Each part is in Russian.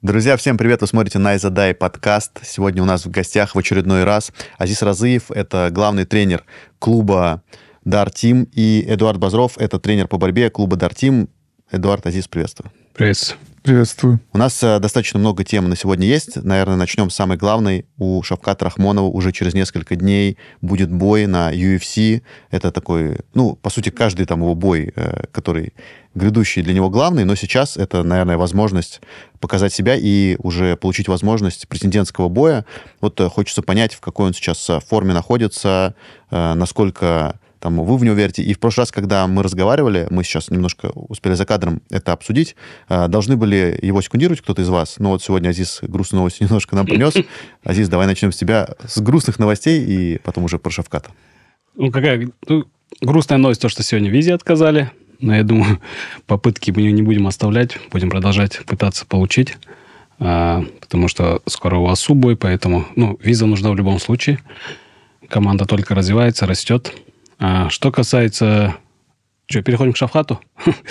Друзья, всем привет! Вы смотрите Дай подкаст. Сегодня у нас в гостях в очередной раз Азиз Разыев, это главный тренер клуба Дар Тим, и Эдуард Базров, это тренер по борьбе клуба Дар Тим. Эдуард Азиз, приветствую. Приветствую. Приветствую. У нас э, достаточно много тем на сегодня есть. Наверное, начнем с самой главной. У Шавката Рахмонова уже через несколько дней будет бой на UFC. Это такой, ну, по сути, каждый там его бой, э, который грядущий для него главный, но сейчас это, наверное, возможность показать себя и уже получить возможность претендентского боя. Вот э, хочется понять, в какой он сейчас э, форме находится, э, насколько там вы в него верите. И в прошлый раз, когда мы разговаривали, мы сейчас немножко успели за кадром это обсудить, должны были его секундировать кто-то из вас, но вот сегодня Азиз грустную новость немножко нам принес. Азиз, давай начнем с тебя, с грустных новостей и потом уже про Шавката. Ну, какая ну, грустная новость, то, что сегодня визе отказали. Но я думаю, попытки мы не будем оставлять, будем продолжать пытаться получить, а, потому что скоро у вас убой, поэтому ну, виза нужна в любом случае. Команда только развивается, растет. А, что касается... Что, переходим к Шавхату?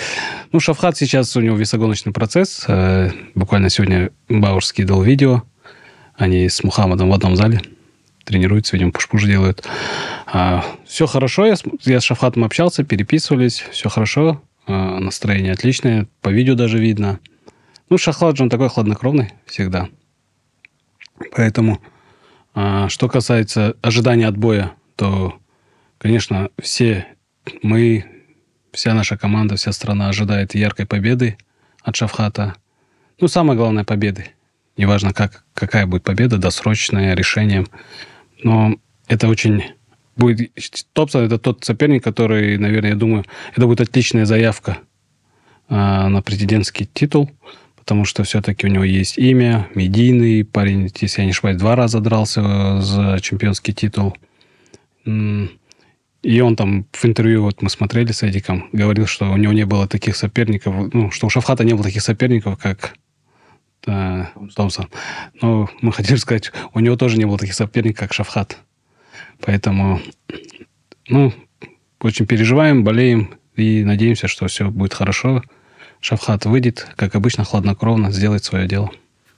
ну, Шавхат сейчас, у него весогоночный процесс. Э, буквально сегодня Бауэр скидывал видео. Они с Мухаммадом в одном зале тренируется, видимо, пуш-пуш делает. А, все хорошо, я с, я с Шафхатом общался, переписывались, все хорошо, а, настроение отличное, по видео даже видно. Ну, Шахлад же он такой хладнокровный всегда. Поэтому, а, что касается ожидания отбоя, то, конечно, все мы, вся наша команда, вся страна ожидает яркой победы от Шафхата. Ну, самое главное, победы неважно как, какая будет победа, досрочное решением но это очень будет... Топсон – это тот соперник, который, наверное, я думаю, это будет отличная заявка а, на президентский титул, потому что все-таки у него есть имя, медийный парень, если я не ошибаюсь, два раза дрался э, за чемпионский титул. И он там в интервью, вот мы смотрели с Эдиком, говорил, что у него не было таких соперников, ну, что у Шавхата не было таких соперников, как э, Томпсон. Но мы хотели сказать, у него тоже не было таких соперников, как Шафхат. Поэтому, ну, очень переживаем, болеем и надеемся, что все будет хорошо. Шафхат выйдет, как обычно, хладнокровно, сделает свое дело.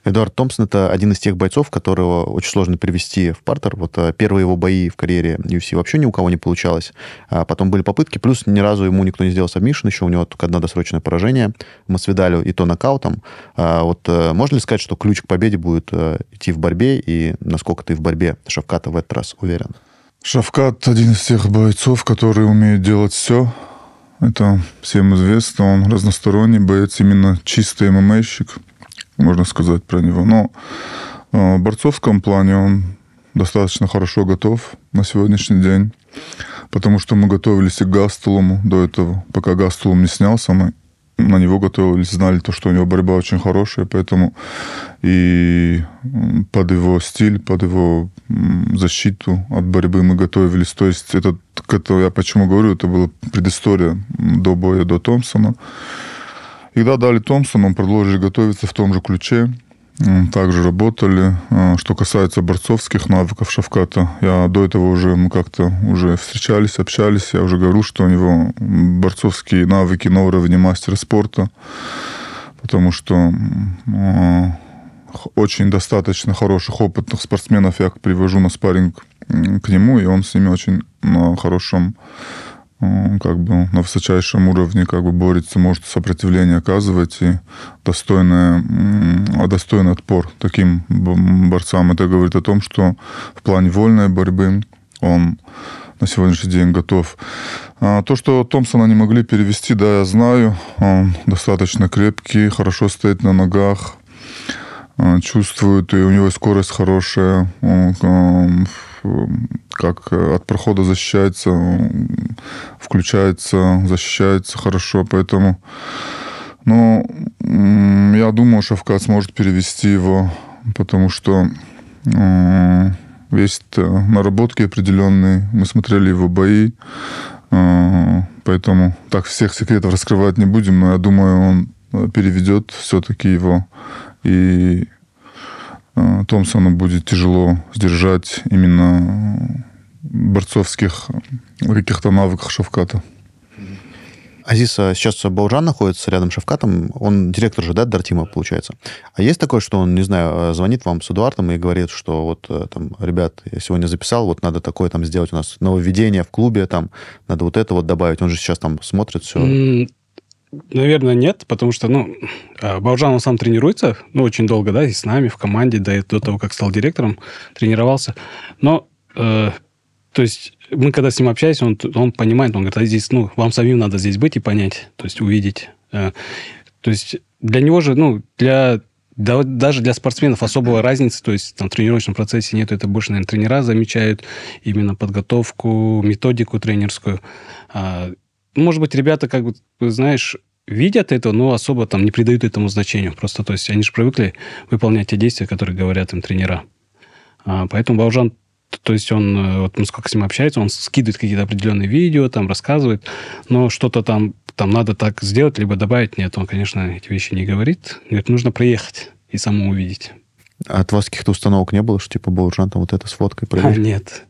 Эдуард Томпсон — это один из тех бойцов, которого очень сложно привести в партер. Вот э, первые его бои в карьере UFC вообще ни у кого не получалось. А потом были попытки, плюс ни разу ему никто не сделал сабмишн, еще у него только одно досрочное поражение. Мы свидали и то нокаутом. А вот э, можно ли сказать, что ключ к победе будет э, идти в борьбе, и насколько ты в борьбе Шавката в этот раз уверен? Шавкат — один из тех бойцов, которые умеют делать все. Это всем известно. Он разносторонний боец, именно чистый ММАщик можно сказать про него. Но э, в борцовском плане он достаточно хорошо готов на сегодняшний день, потому что мы готовились и к Гастелому до этого. Пока Гастелум не снялся, мы на него готовились, знали то, что у него борьба очень хорошая, поэтому и под его стиль, под его защиту от борьбы мы готовились. То есть это, это я почему говорю, это была предыстория до боя, до Томпсона. Когда дали Томпсонам, предложили готовиться в том же ключе. Также работали. А, что касается борцовских навыков Шавката, я до этого уже мы как-то уже встречались, общались. Я уже говорю, что у него борцовские навыки на уровне мастера спорта, потому что а, очень достаточно хороших, опытных спортсменов я привожу на спарринг к нему, и он с ними очень на хорошем как бы на высочайшем уровне как бы борется, может сопротивление оказывать и достойное, а достойный отпор таким борцам. Это говорит о том, что в плане вольной борьбы он на сегодняшний день готов. А, то, что Томпсона не могли перевести, да, я знаю. Он достаточно крепкий, хорошо стоит на ногах, а, чувствует, и у него скорость хорошая Эм, как э, от прохода защищается, включается, защищается хорошо, поэтому ну, я думаю, Шавка сможет перевести его, потому что э, есть наработки определенные, мы смотрели его бои, э, поэтому так всех секретов раскрывать не будем, но я думаю, он э, переведет все-таки его и Э, Томпсону будет тяжело сдержать именно э, борцовских э, каких-то навыков Шавката. Азиса а сейчас Бауржан находится рядом с Шавкатом. Он директор же, да, Дартима, получается. А есть такое, что он, не знаю, звонит вам с Эдуардом и говорит, что вот там, ребят, я сегодня записал, вот надо такое там сделать у нас нововведение в клубе, там, надо вот это вот добавить. Он же сейчас там смотрит все. Наверное, нет, потому что, ну, а, Баужан, он сам тренируется, ну, очень долго, да, и с нами, в команде, да, и до того, как стал директором, тренировался. Но, э, то есть, мы когда с ним общаемся, он, он понимает, он говорит, а здесь, ну, вам самим надо здесь быть и понять, то есть, увидеть. Э, то есть, для него же, ну, для да, даже для спортсменов особого разницы, то есть там в тренировочном процессе нет, это больше, наверное, тренера замечают именно подготовку, методику тренерскую. А, может быть, ребята, как бы, знаешь, видят это, но особо там не придают этому значению. Просто, то есть, они же привыкли выполнять те действия, которые говорят им тренера. А, поэтому Баужан то есть он, э, вот мы сколько с ним общается, он скидывает какие-то определенные видео, там рассказывает, но что-то там, там надо так сделать, либо добавить. Нет, он, конечно, эти вещи не говорит. Говорит, нужно приехать и самому увидеть. А от вас каких-то установок не было, что типа Бауржан там вот это с фоткой проверил? А, нет.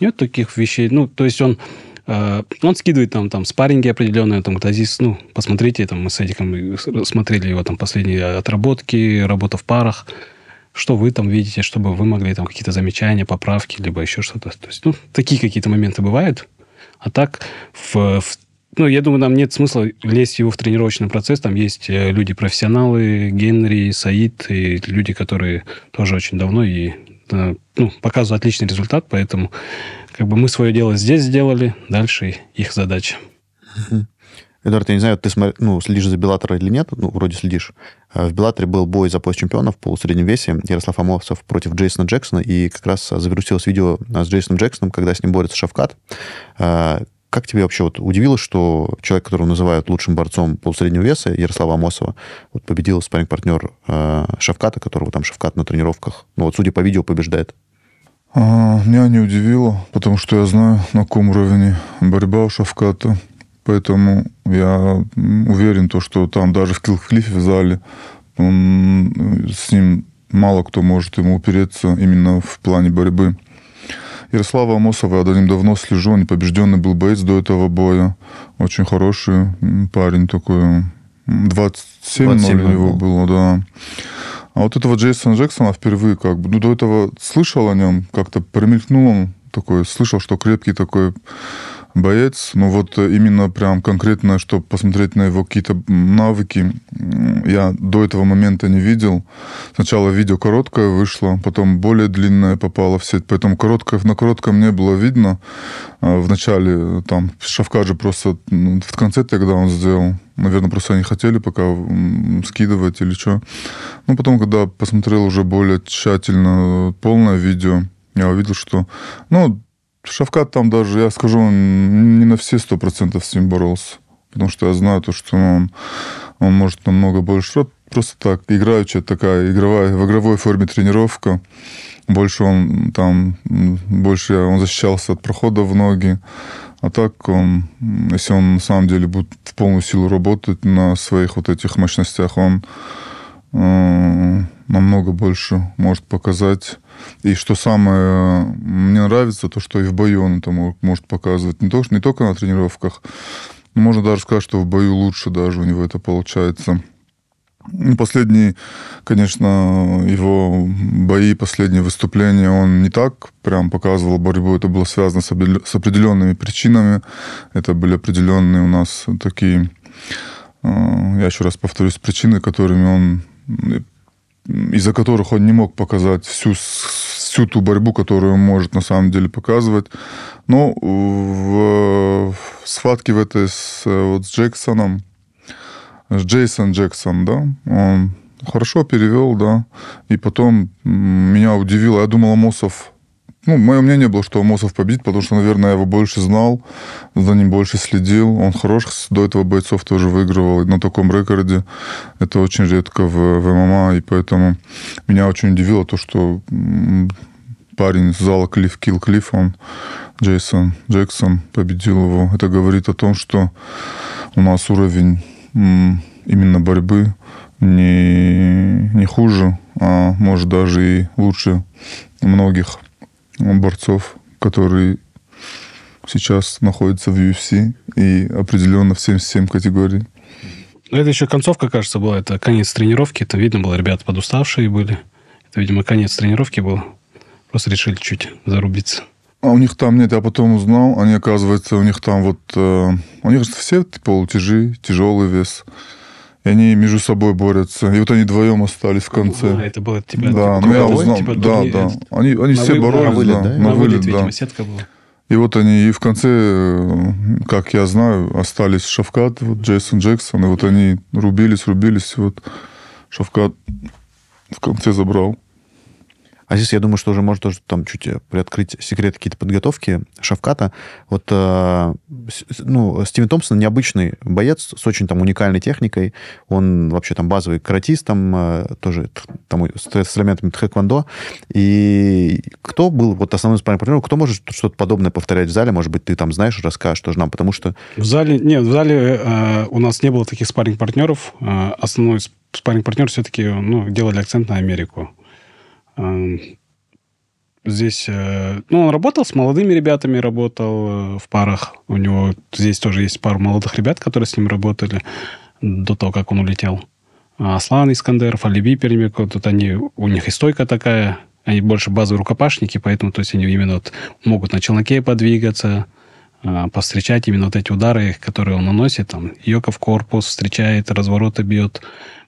Нет таких вещей. Ну, то есть он а, он скидывает там, там спарринги определенные, там Тазис, ну, посмотрите, там мы с Эдиком э, смотрели его там последние отработки, работа в парах, что вы там видите, чтобы вы могли там какие-то замечания, поправки, либо еще что-то. То есть, ну, такие какие-то моменты бывают. А так, в, в ну, я думаю, нам нет смысла лезть его в тренировочный процесс. Там есть э, люди-профессионалы, Генри, Саид, и люди, которые тоже очень давно и э, ну, показывают отличный результат, поэтому как бы мы свое дело здесь сделали, дальше их задача. Эдуард, я не знаю, ты смотри, ну, следишь за Беллатором или нет, ну, вроде следишь. А в Беллаторе был бой за пояс чемпионов по среднем весе Ярослав Амосов против Джейсона Джексона, и как раз завирусилось видео с Джейсоном Джексоном, когда с ним борется Шавкат. А как тебе вообще вот удивило, что человек, которого называют лучшим борцом полусреднего веса, Ярослава Амосова, вот победил спарринг-партнер э, а, Шавката, которого там Шавкат на тренировках, ну вот судя по видео, побеждает меня не удивило, потому что я знаю, на каком уровне борьба у Шавката. Поэтому я уверен, то, что там даже в Килклифе в зале он, э, с ним мало кто может ему упереться именно в плане борьбы. Ярослава Амосова, я за ним давно слежу, он непобежденный был боец до этого боя. Очень хороший парень такой. 27, 27 у него было, да. А вот этого Джейсона Джексона впервые как бы, ну, до этого слышал о нем, как-то промелькнул он такой, слышал, что крепкий такой боец, но ну, вот э, именно прям конкретно, чтобы посмотреть на его какие-то навыки, я до этого момента не видел. Сначала видео короткое вышло, потом более длинное попало в сеть, поэтому короткое, на коротком не было видно. А в начале э, там Шавкаджи просто ну, в конце тогда он сделал. Наверное, просто они хотели пока скидывать или что. Ну, потом, когда посмотрел уже более тщательно э, полное видео, я увидел, что, ну, Шавкат там даже, я скажу, он не на все сто процентов с ним боролся. Потому что я знаю то, что он, он может намного больше. Просто так, играющая такая, игровая, в игровой форме тренировка. Больше он там, больше он защищался от прохода в ноги. А так, он, если он на самом деле будет в полную силу работать на своих вот этих мощностях, он э, намного больше может показать и что самое мне нравится, то, что и в бою он это может показывать. Не, то, что не только на тренировках, можно даже сказать, что в бою лучше даже у него это получается. Ну, последние, конечно, его бои, последние выступления, он не так прям показывал борьбу. Это было связано с определенными причинами. Это были определенные у нас такие, а, я еще раз повторюсь, причины, которыми он из-за которых он не мог показать всю, всю ту борьбу, которую он может на самом деле показывать. Но ну, в, в схватке в этой с, вот с Джексоном, с Джейсон Джексон, да, он хорошо перевел, да, и потом меня удивило, я думал, Амосов ну, мое мнение было, что Мосов победит, потому что, наверное, я его больше знал, за ним больше следил. Он хороших до этого бойцов тоже выигрывал на таком рекорде. Это очень редко в, в ММА, и поэтому меня очень удивило то, что парень из зала Клифф Килл Клифф, он Джейсон Джексон победил его. Это говорит о том, что у нас уровень именно борьбы не, не хуже, а может даже и лучше многих борцов, которые сейчас находятся в UFC и определенно в 77 категории. Это еще концовка, кажется, была. Это конец тренировки. Это видно было, ребята подуставшие были. Это, видимо, конец тренировки был. Просто решили чуть зарубиться. А у них там нет, я потом узнал, они, оказывается, у них там вот... Э, у них все полутяжи, типа, тяжелый вес и они между собой борются. И вот они вдвоем остались в конце. Да, это было от тебя. Да, ну я узнал. Типа, да, да. Э, они, они все боролись, на вылет, да, На, вылет, вылет да. сетка была. И вот они и в конце, э, как я знаю, остались Шавкат, вот Джейсон Джексон, и вот они рубились, рубились, и вот Шавкат в конце забрал. А здесь, я думаю, что уже можно тоже там чуть э, приоткрыть секрет какие-то подготовки Шавката. Вот, э, ну, Стивен Томпсон необычный боец с очень там уникальной техникой. Он вообще там базовый каратист, э, там тоже там, с элементами тхэквондо. И кто был вот основным спарринг партнером? Кто может что-то подобное повторять в зале? Может быть, ты там знаешь, расскажешь тоже нам, потому что... В зале, нет, в зале э, у нас не было таких спарринг партнеров. Э, основной спарринг партнер все-таки, ну, делали акцент на Америку. Здесь, э, ну, он работал с молодыми ребятами, работал э, в парах. У него здесь тоже есть пара молодых ребят, которые с ним работали до того, как он улетел. А Аслан Искандеров, Алиби Перемяков, тут они, у них и стойка такая, они больше базовые рукопашники, поэтому то есть они именно вот могут на челноке подвигаться, а, повстречать именно вот эти удары, которые он наносит, там, Йока в корпус встречает, развороты бьет.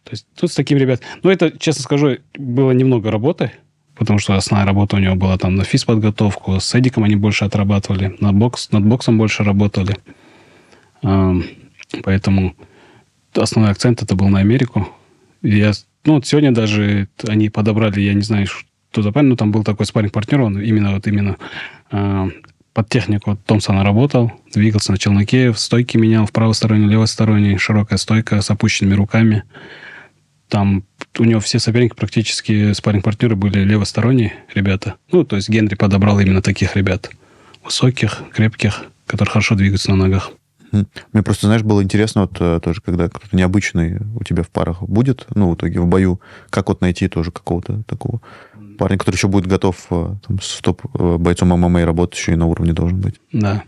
То есть тут с таким ребят... Ну, это, честно скажу, было немного работы, потому что основная работа у него была там на физподготовку, с Эдиком они больше отрабатывали, на бокс, над боксом больше работали. Поэтому основной акцент это был на Америку. я, ну, вот сегодня даже они подобрали, я не знаю, что за парень, но там был такой спарринг-партнер, он именно вот именно а, под технику вот, Томпсона работал, двигался на челноке, стойки менял в правосторонний, левосторонний, широкая стойка с опущенными руками. Там у него все соперники практически спарринг-партнеры были левосторонние ребята. Ну, то есть Генри подобрал именно таких ребят. Высоких, крепких, которые хорошо двигаются на ногах. Мне просто, знаешь, было интересно, вот э, тоже, когда кто-то необычный у тебя в парах будет, ну, в итоге в бою, как вот найти тоже какого-то такого парня, который еще будет готов э, там, с топ-бойцом э, ММА работать, еще и на уровне должен быть. Да.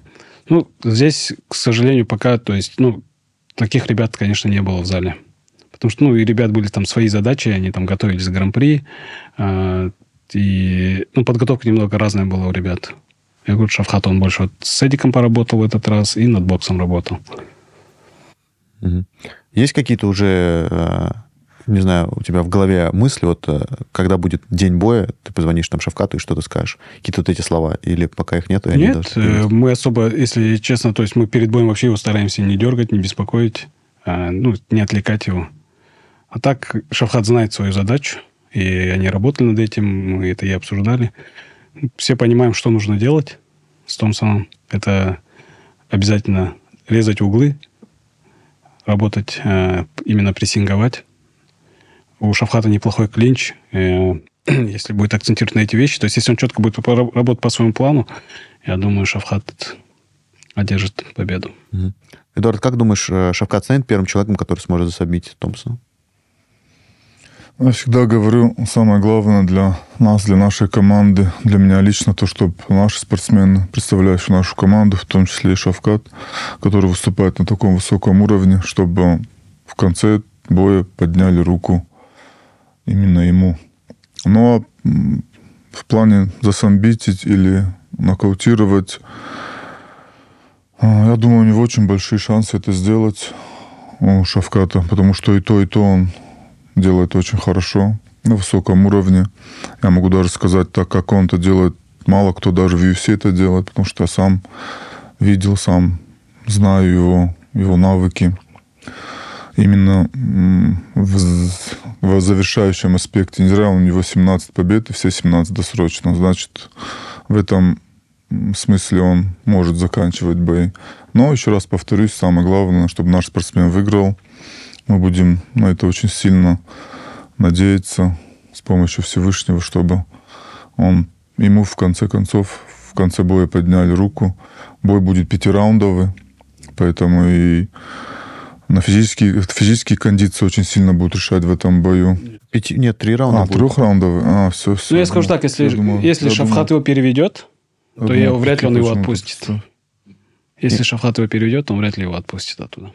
Ну, здесь, к сожалению, пока, то есть, ну, таких ребят, конечно, не было в зале. Потому что, ну, и ребят были там свои задачи, они там готовились к гран-при. А, и, ну, подготовка немного разная была у ребят. Я говорю, Шавхат, он больше вот с Эдиком поработал в этот раз и над боксом работал. Есть какие-то уже, а, не знаю, у тебя в голове мысли, вот а, когда будет день боя, ты позвонишь там Шавкату и что-то скажешь? Какие-то вот эти слова? Или пока их нету? Нет, даже... Э, мы особо, если честно, то есть мы перед боем вообще его стараемся не дергать, не беспокоить, ну, не отвлекать его. А так Шавхат знает свою задачу, и они работали над этим, мы это и обсуждали. Все понимаем, что нужно делать с Томпсоном. Это обязательно резать углы, работать, э, именно прессинговать. У Шавхата неплохой клинч, э, если будет акцентировать на эти вещи. То есть, если он четко будет работать по своему плану, я думаю, Шавхат одержит победу. Угу. Эдуард, как думаешь, э, Шавхат станет первым человеком, который сможет засобить Томпсона? Я всегда говорю, самое главное для нас, для нашей команды, для меня лично, то, чтобы наши спортсмены, представляющие нашу команду, в том числе и Шавкат, который выступает на таком высоком уровне, чтобы в конце боя подняли руку именно ему. Ну а в плане засамбитить или нокаутировать, э, я думаю, у него очень большие шансы это сделать у Шавката, потому что и то, и то он делает очень хорошо, на высоком уровне. Я могу даже сказать, так как он это делает, мало кто даже в UFC это делает, потому что я сам видел, сам знаю его, его навыки. Именно в, в завершающем аспекте не зря у него 17 побед и все 17 досрочно. Значит, в этом смысле он может заканчивать бой. Но еще раз повторюсь, самое главное, чтобы наш спортсмен выиграл – мы будем на это очень сильно надеяться с помощью Всевышнего, чтобы он, ему в конце концов, в конце боя подняли руку. Бой будет пятираундовый, поэтому и на физические, физические кондиции очень сильно будут решать в этом бою. Пяти, нет, три раунда. А, будет. трехраундовый. А, все, все. Ну, я скажу ну, так, если, думаю, если Шавхат думаю, его переведет, то думаю, его, вряд ли он его отпустит. Если и... Шавхат его переведет, он вряд ли его отпустит оттуда.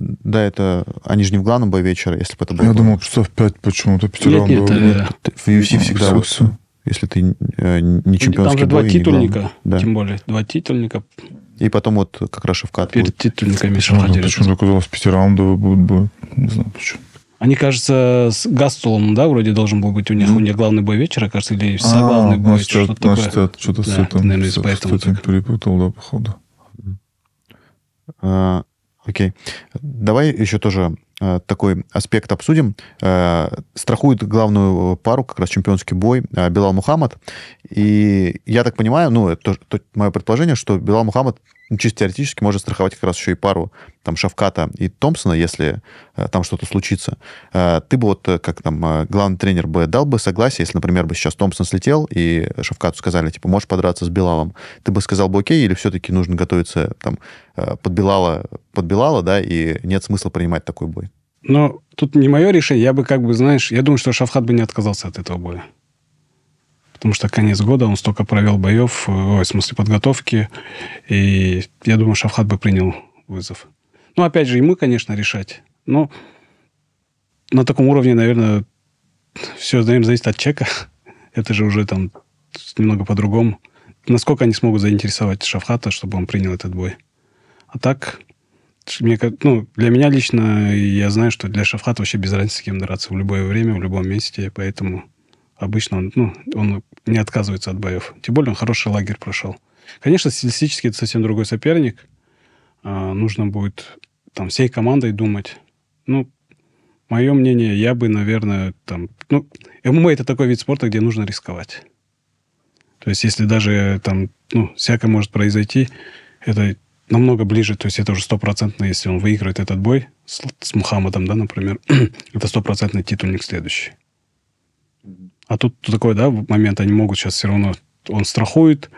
Да, это... Они же не в главном бой вечера, если бы это было... Я бы... думал, часов пять почему-то. Нет, нет, был... Э, нет, в UFC всегда. Все. Если ты э, не чемпионский Там же бой, два титульника, да. тем более. Два титульника. И потом вот как раз Шевкат Перед титульниками Шевка ну, Почему-то казалось, пятираундовый будет бой. Не знаю почему. Они, кажется, с Гастулом, да, вроде должен был быть у них, ну. у них главный бой вечера, кажется, или а, соглавный главный бой, значит, что-то такое. Значит, что-то да, с этим, наверное, с, поэтому с этим перепутал, да, походу. А, Окей. Давай еще тоже э, такой аспект обсудим. Э, страхует главную пару, как раз чемпионский бой, э, Белал Мухаммад. И я так понимаю, ну, это, это мое предположение, что Белал Мухаммад ну, чисто теоретически можно страховать как раз еще и пару там Шавката и Томпсона, если э, там что-то случится. Э, ты бы вот, э, как там, э, главный тренер бы дал бы согласие, если, например, бы сейчас Томпсон слетел, и Шавкату сказали, типа, можешь подраться с Белалом, ты бы сказал бы окей, или все-таки нужно готовиться там э, под Белала, под Белала, да, и нет смысла принимать такой бой? Ну тут не мое решение. Я бы как бы, знаешь, я думаю, что Шавхат бы не отказался от этого боя потому что конец года, он столько провел боев, э, ой, в смысле подготовки, и я думаю, Шавхат бы принял вызов. Ну, опять же, и мы, конечно, решать. Но на таком уровне, наверное, все, наверное, зависит от чека. Это же уже там немного по-другому. Насколько они смогут заинтересовать Шавхата, чтобы он принял этот бой. А так, мне, ну, для меня лично, я знаю, что для Шавхата вообще без разницы, с кем драться в любое время, в любом месте, поэтому Обычно он, ну, он не отказывается от боев. Тем более он хороший лагерь прошел. Конечно, стилистически это совсем другой соперник. А, нужно будет там всей командой думать. Ну, мое мнение, я бы, наверное, там... Ну, ММА это такой вид спорта, где нужно рисковать. То есть, если даже там, ну, всякое может произойти, это намного ближе, то есть это уже стопроцентно, если он выиграет этот бой с, с Мухаммадом, да, например, это стопроцентный титульник следующий. А тут такой, да, момент, они могут сейчас все равно, он страхует,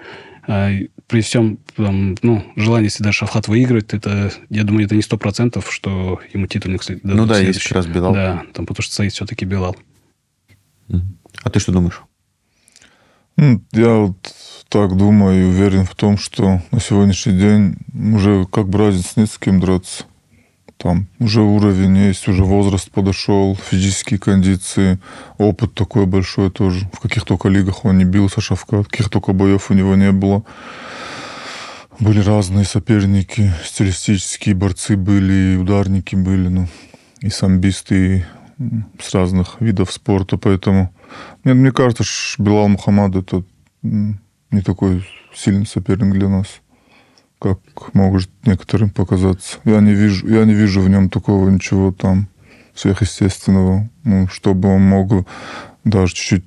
а, при всем там, ну, желании всегда Шавхат выиграть, это, я думаю, это не сто процентов, что ему титульный, кстати, дадут. Ну да, следующий. есть раз Белал. Да, там, потому что Саид все-таки Белал. А ты что думаешь? Я вот так думаю и уверен в том, что на сегодняшний день уже как бы разницы нет с кем драться там уже уровень есть, уже возраст подошел, физические кондиции, опыт такой большой тоже. В каких только лигах он не бился, Шавкат, каких только боев у него не было. Были разные соперники, стилистические борцы были, и ударники были, ну, и самбисты, и с разных видов спорта, поэтому... Нет, мне кажется, что Белал Мухаммад это не такой сильный соперник для нас как может некоторым показаться. Я не вижу, я не вижу в нем такого ничего там сверхъестественного, ну, чтобы он мог даже чуть-чуть,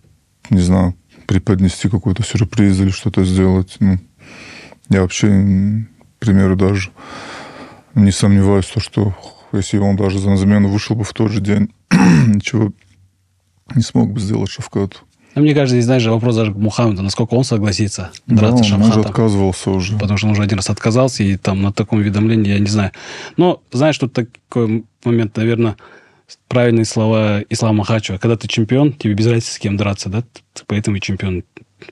не знаю, преподнести какой-то сюрприз или что-то сделать. Ну, я вообще, к примеру, даже не сомневаюсь, то, что если он даже за замену вышел бы в тот же день, ничего не смог бы сделать Шавкат. Ну, мне кажется, здесь, знаешь, вопрос даже к Мухаммеду, насколько он согласится драться да, ну, он уже отказывался уже. Потому что он уже один раз отказался, и там на таком уведомлении, я не знаю. Но, знаешь, тут такой момент, наверное, правильные слова Ислама Хачева. Когда ты чемпион, тебе без разницы с кем драться, да? Ты поэтому и чемпион.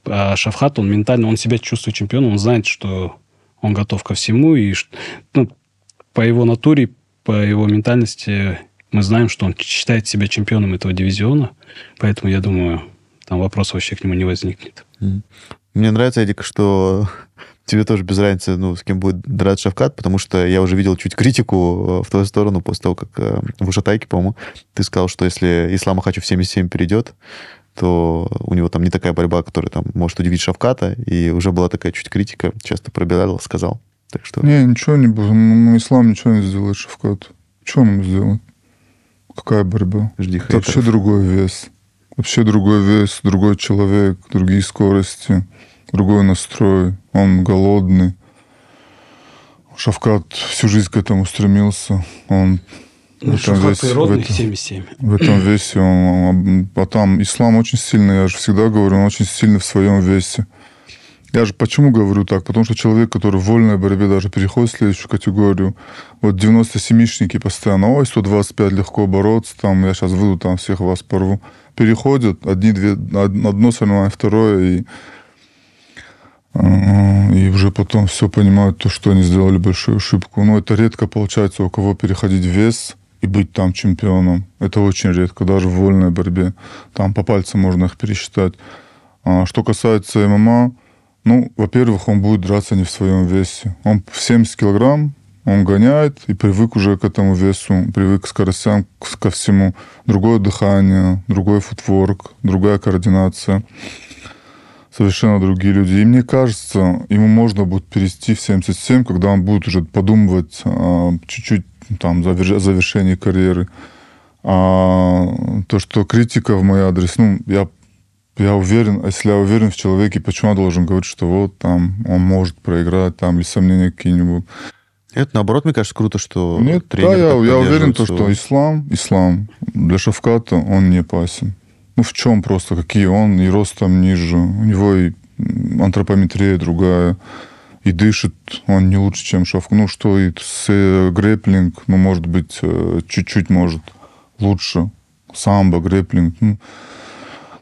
А Шавхат, он ментально, он себя чувствует чемпионом, он знает, что он готов ко всему, и ну, по его натуре, по его ментальности мы знаем, что он считает себя чемпионом этого дивизиона, поэтому я думаю, там вопрос вообще к нему не возникнет. Мне нравится, Эдик, что тебе тоже без разницы, ну, с кем будет драться Шавкат, потому что я уже видел чуть критику э, в твою сторону после того, как эм, в Ушатайке, по-моему, ты сказал, что если Ислам Ахачев в 77 перейдет, то у него там не такая борьба, которая там может удивить Шавката, и уже была такая чуть критика, часто пробирал, сказал. Так что... Не, ничего не было. Ну, ислам ничего не сделает, Шавкат. Что он ему сделает? Какая борьба? Жди Это вообще другой вес вообще другой вес, другой человек, другие скорости, другой настрой. Он голодный. Шавкат всю жизнь к этому стремился. Он ну, в этом весе, в этом, 77. В этом весе он... А там ислам очень сильный, я же всегда говорю, он очень сильный в своем весе. Я же почему говорю так? Потому что человек, который в вольной борьбе даже переходит в следующую категорию, вот 97-шники постоянно, ой, 125 легко бороться, там, я сейчас выйду, там всех вас порву переходят, одни, две, одно соревнование, второе, и, э, и уже потом все понимают, то, что они сделали большую ошибку. Но это редко получается, у кого переходить вес и быть там чемпионом. Это очень редко, даже в вольной борьбе. Там по пальцам можно их пересчитать. А что касается ММА, ну, во-первых, он будет драться не в своем весе. Он в 70 килограмм, он гоняет и привык уже к этому весу, привык к скоростям, ко всему. Другое дыхание, другой футворк, другая координация. Совершенно другие люди. И мне кажется, ему можно будет перейти в 77, когда он будет уже подумывать а, чуть-чуть там завершении карьеры. А то, что критика в мой адрес, ну, я, я уверен, если я уверен в человеке, почему я должен говорить, что вот там он может проиграть, там, или сомнения какие-нибудь. Это, наоборот, мне кажется, круто, что Нет, тренер да, я, я уверен, то, что ислам, ислам для Шавката он не опасен. Ну, в чем просто, какие он, и рост там ниже, у него и антропометрия другая, и дышит он не лучше, чем Шавка. Ну, что и с, э, грэплинг, ну, может быть, э, чуть-чуть, может, лучше. Самбо, грэплинг. Ну,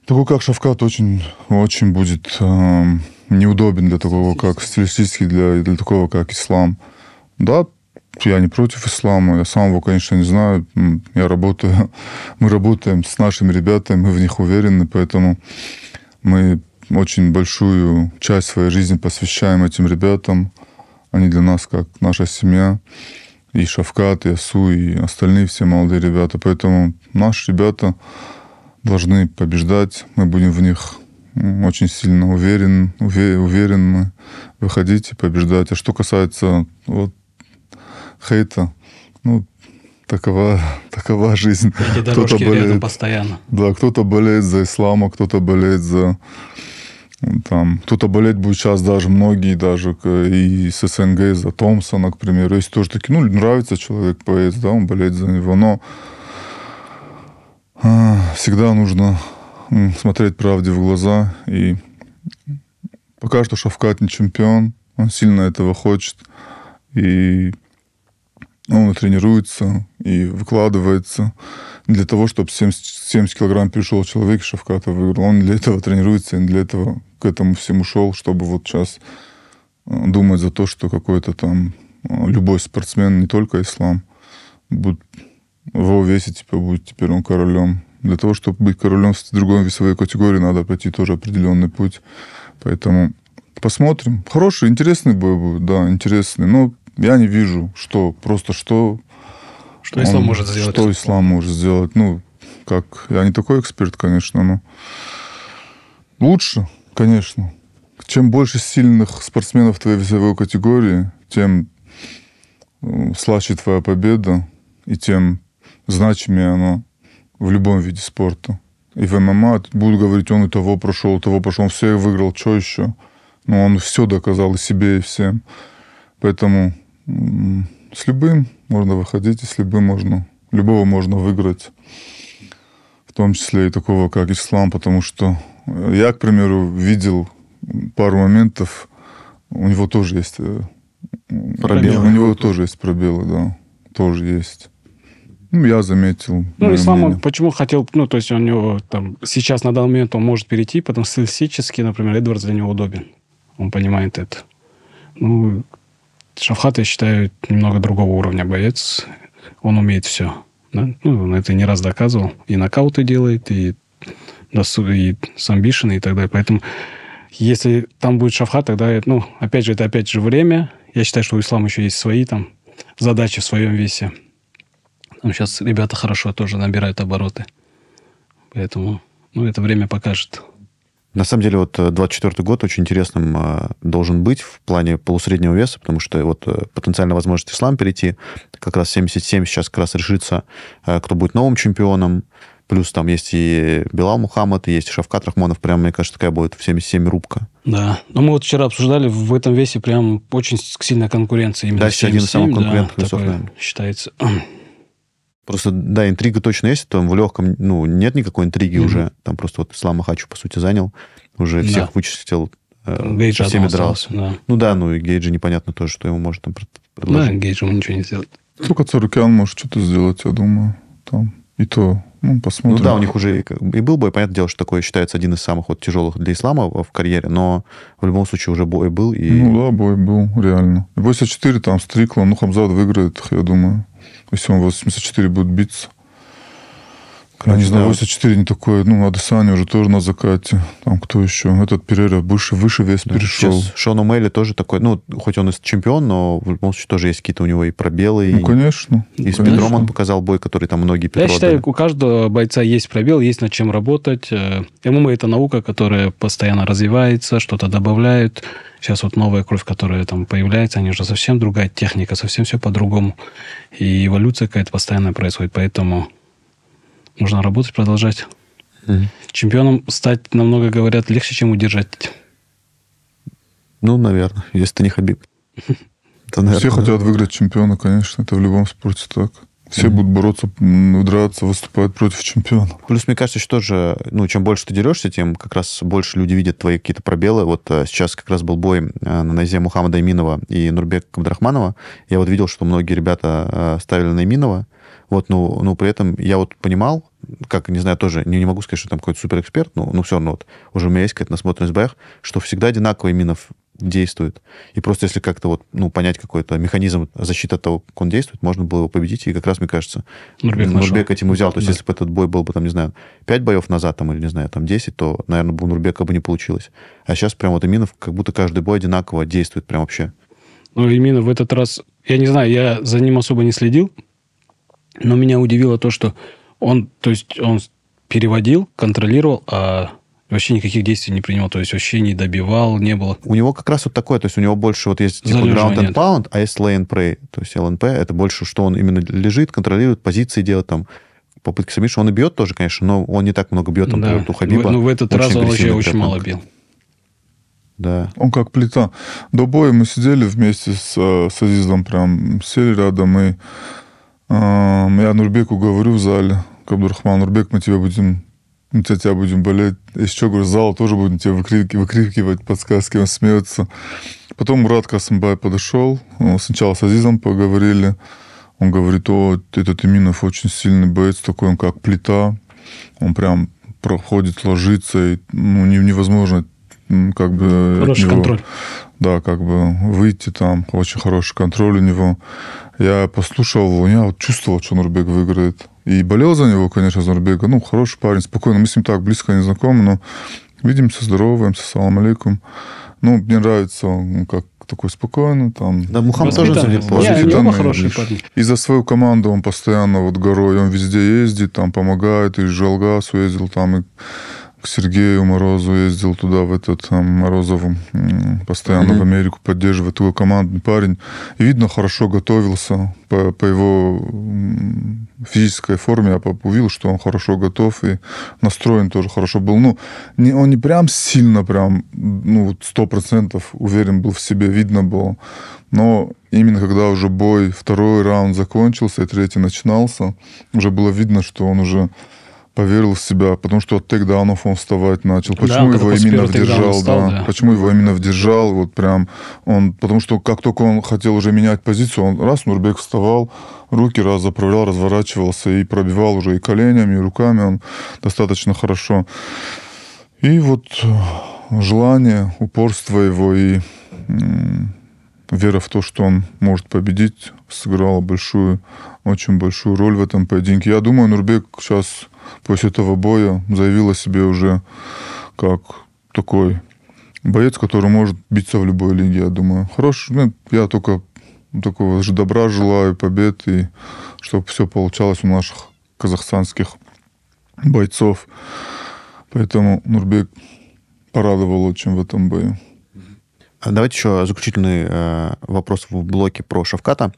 такой, как Шавкат, очень, очень будет э, неудобен для такого, как стилистический, для, для такого, как ислам. Да, я не против ислама, я сам его, конечно, не знаю. Я работаю, мы работаем с нашими ребятами, мы в них уверены, поэтому мы очень большую часть своей жизни посвящаем этим ребятам. Они для нас как наша семья. И Шавкат, и Асу, и остальные все молодые ребята. Поэтому наши ребята должны побеждать. Мы будем в них очень сильно уверен, уверен, уверенно выходить и побеждать. А что касается вот хейта. Ну, такова, такова жизнь. Эти кто-то болеет, постоянно. Да, кто-то болеет за ислама, кто-то болеет за... Там, кто-то болеть будет сейчас даже многие, даже и с СНГ, за Томпсона, к примеру. Есть тоже такие, ну, нравится человек поэт, да, он болеет за него, но а, всегда нужно смотреть правде в глаза. И пока что Шавкат не чемпион, он сильно этого хочет. И он тренируется и выкладывается для того, чтобы 70, 70 килограмм перешел человек, Шавката выиграл. Он для этого тренируется, и для этого к этому всему шел, чтобы вот сейчас э, думать за то, что какой-то там э, любой спортсмен, не только ислам, будет в его весе типа, будет теперь он королем. Для того, чтобы быть королем в другой весовой категории, надо пройти тоже определенный путь. Поэтому посмотрим. Хороший, интересный бой будет, да, интересный. Но я не вижу, что просто что... Что он, ислам может сделать. Что ислам может сделать. Ну, как... Я не такой эксперт, конечно, но... Лучше, конечно. Чем больше сильных спортсменов в твоей весовой категории, тем э, слаще твоя победа, и тем значимее она в любом виде спорта. И в ММА будут говорить, он и того прошел, и того прошел, он всех выиграл, что еще? Но ну, он все доказал и себе, и всем. Поэтому с любым можно выходить, и с любым можно, любого можно выиграть, в том числе и такого, как ислам, потому что э, я, к примеру, видел пару моментов, у него тоже есть э, пробелы. У него тоже есть пробелы, да, тоже есть. Ну, я заметил. Ну, ислам мнение. почему хотел, ну, то есть у него там сейчас на данный момент он может перейти, потому что стилистически, например, Эдвард для него удобен. Он понимает это. Ну, Шавхат, я считаю, немного другого уровня боец. Он умеет все. Да? Ну, он это не раз доказывал. И нокауты делает, и, досу, и самбишины, и так далее. Поэтому если там будет Шавхат, тогда, ну, опять же, это опять же время. Я считаю, что у ислама еще есть свои там задачи в своем весе. Там ну, сейчас ребята хорошо тоже набирают обороты. Поэтому, ну, это время покажет. На самом деле, вот 24 э, год очень интересным э, должен быть в плане полусреднего веса, потому что э, вот потенциально возможность ислам перейти, как раз 77 сейчас как раз решится, кто будет новым чемпионом, плюс там есть и Белал Мухаммад, и есть Шавкат Рахманов, прям, мне кажется, такая будет в 77 рубка. Да, но мы вот вчера обсуждали, в этом весе прям очень сильная конкуренция. Именно да, один из самых конкурентных да, весов, такой, считается. Просто, да, интрига точно есть, там в легком, ну, нет никакой интриги mm-hmm. уже. Там просто вот Ислам Ахачу, по сути, занял, уже да. всех вычистил, э, Гейдж всеми дрался. Да. Ну да, ну и Гейджи непонятно тоже, что ему может там предложить. Да, Гейджи ему ничего не сделает. Только Царукян может что-то сделать, я думаю. Там. И то, ну, посмотрим. Ну да, у них уже и, и был бой, понятное дело, что такое считается один из самых вот тяжелых для ислама в карьере, но в любом случае уже бой был. И... Ну да, бой был, реально. 84 там стрикла, ну Хамзад выиграет, я думаю если он 84 будет биться, Конечно. Я не знаю, 84 не такое. Ну, Адесаня уже тоже на закате. Там кто еще? Этот Перера выше, выше вес да. перешел. Сейчас Шону Мейли тоже такой. Ну, хоть он и чемпион, но в любом случае тоже есть какие-то у него и пробелы. Ну, и... конечно. И ну, с конечно. он показал бой, который там многие Петро Я отдали. считаю, у каждого бойца есть пробел, есть над чем работать. Э, ММА – это наука, которая постоянно развивается, что-то добавляют. Сейчас вот новая кровь, которая там появляется, они уже совсем другая техника, совсем все по-другому. И эволюция какая-то постоянная происходит. Поэтому Нужно работать, продолжать. Mm. Чемпионом стать намного, говорят, легче, чем удержать. Ну, наверное, если ты не Хабиб. Это, наверное, Все хотят выиграть чемпиона, конечно, это в любом спорте так. Все mm-hmm. будут бороться, драться, выступать против чемпиона. Плюс, мне кажется, что же, ну, чем больше ты дерешься, тем как раз больше люди видят твои какие-то пробелы. Вот а, сейчас как раз был бой а, на нозе Мухаммада Иминова и Нурбека Кабдрахманова. Я вот видел, что многие ребята а, ставили на Иминова. Вот, ну, ну, при этом я вот понимал, как, не знаю, тоже не, не могу сказать, что там какой-то суперэксперт, но, но все равно вот уже у меня есть какая-то насмотренность в боях, что всегда одинаково именно действует. И просто если как-то вот, ну, понять какой-то механизм защиты от того, как он действует, можно было его победить. И как раз, мне кажется, Нурбек, Нурбек этим и взял. То есть да. если бы этот бой был бы, там, не знаю, 5 боев назад, там, или, не знаю, там, 10, то, наверное, бы у Нурбека бы не получилось. А сейчас прям вот Иминов, как будто каждый бой одинаково действует прям вообще. Ну, именно в этот раз, я не знаю, я за ним особо не следил, но меня удивило то, что он, то есть, он переводил, контролировал, а вообще никаких действий не принимал, то есть вообще не добивал, не было. У него как раз вот такое, то есть у него больше вот есть типа ground and pound, а есть lay and pray, то есть LNP, это больше, что он именно лежит, контролирует позиции, делает там попытки сабмишн. Он и бьет тоже, конечно, но он не так много бьет, он да. у Хабиба. Но в этот раз он вообще очень мало бил. Да. Он как плита. До боя мы сидели вместе с, э, с Азизом, прям сели рядом и я Нурбеку говорю в зале, Кабдурхман, Нурбек, мы тебя будем мы за тебя будем болеть. Еще, говорю, зал тоже будем тебе выкрикивать подсказки, он смеется. Потом Мурат Касымбай подошел, э, сначала с Азизом поговорили. Он говорит, о, этот Иминов очень сильный боец, такой он как плита. Он прям проходит, ложится, и, ну, невозможно как бы... Хороший него, контроль. Да, как бы выйти там, очень хороший контроль у него. Я послушал, я чувствовал, что Нурбек выиграет. И болел за него, конечно, за Нурбека. Ну, хороший парень, спокойно. Мы с ним так близко не знакомы, но видимся, здороваемся, салам алейкум. Ну, мне нравится он как такой спокойный. Там, да, Мухаммад тоже воспитанный. хороший парень. И за свою команду он постоянно вот горой, он везде ездит, там помогает, и в Жалгасу ездил, там и к Сергею Морозу ездил туда, в этот там, Морозов постоянно mm-hmm. в Америку поддерживает его командный парень. И видно, хорошо готовился по, по его физической форме. Я увидел, что он хорошо готов и настроен тоже хорошо был. Ну, не, он не прям сильно прям, ну, сто процентов уверен был в себе, видно было. Но именно когда уже бой, второй раунд закончился и третий начинался, уже было видно, что он уже поверил в себя, потому что от тейкдаунов он вставать начал. Почему да, его именно вдержал, встал, да. да. Почему его именно вдержал, вот прям он, потому что как только он хотел уже менять позицию, он раз Нурбек вставал, руки раз заправлял, разворачивался и пробивал уже и коленями, и руками, он достаточно хорошо. И вот э, желание, упорство его и вера в то, что он может победить, сыграла большую, очень большую роль в этом поединке. Я думаю, Нурбек сейчас после этого боя заявил о себе уже как такой боец, который может биться в любой лиге, я думаю. Хорош, ну, я только такого же добра желаю, побед, и чтобы все получалось у наших казахстанских бойцов. Поэтому Нурбек порадовал очень в этом бою. А давайте еще заключительный э, вопрос в блоке про Шавката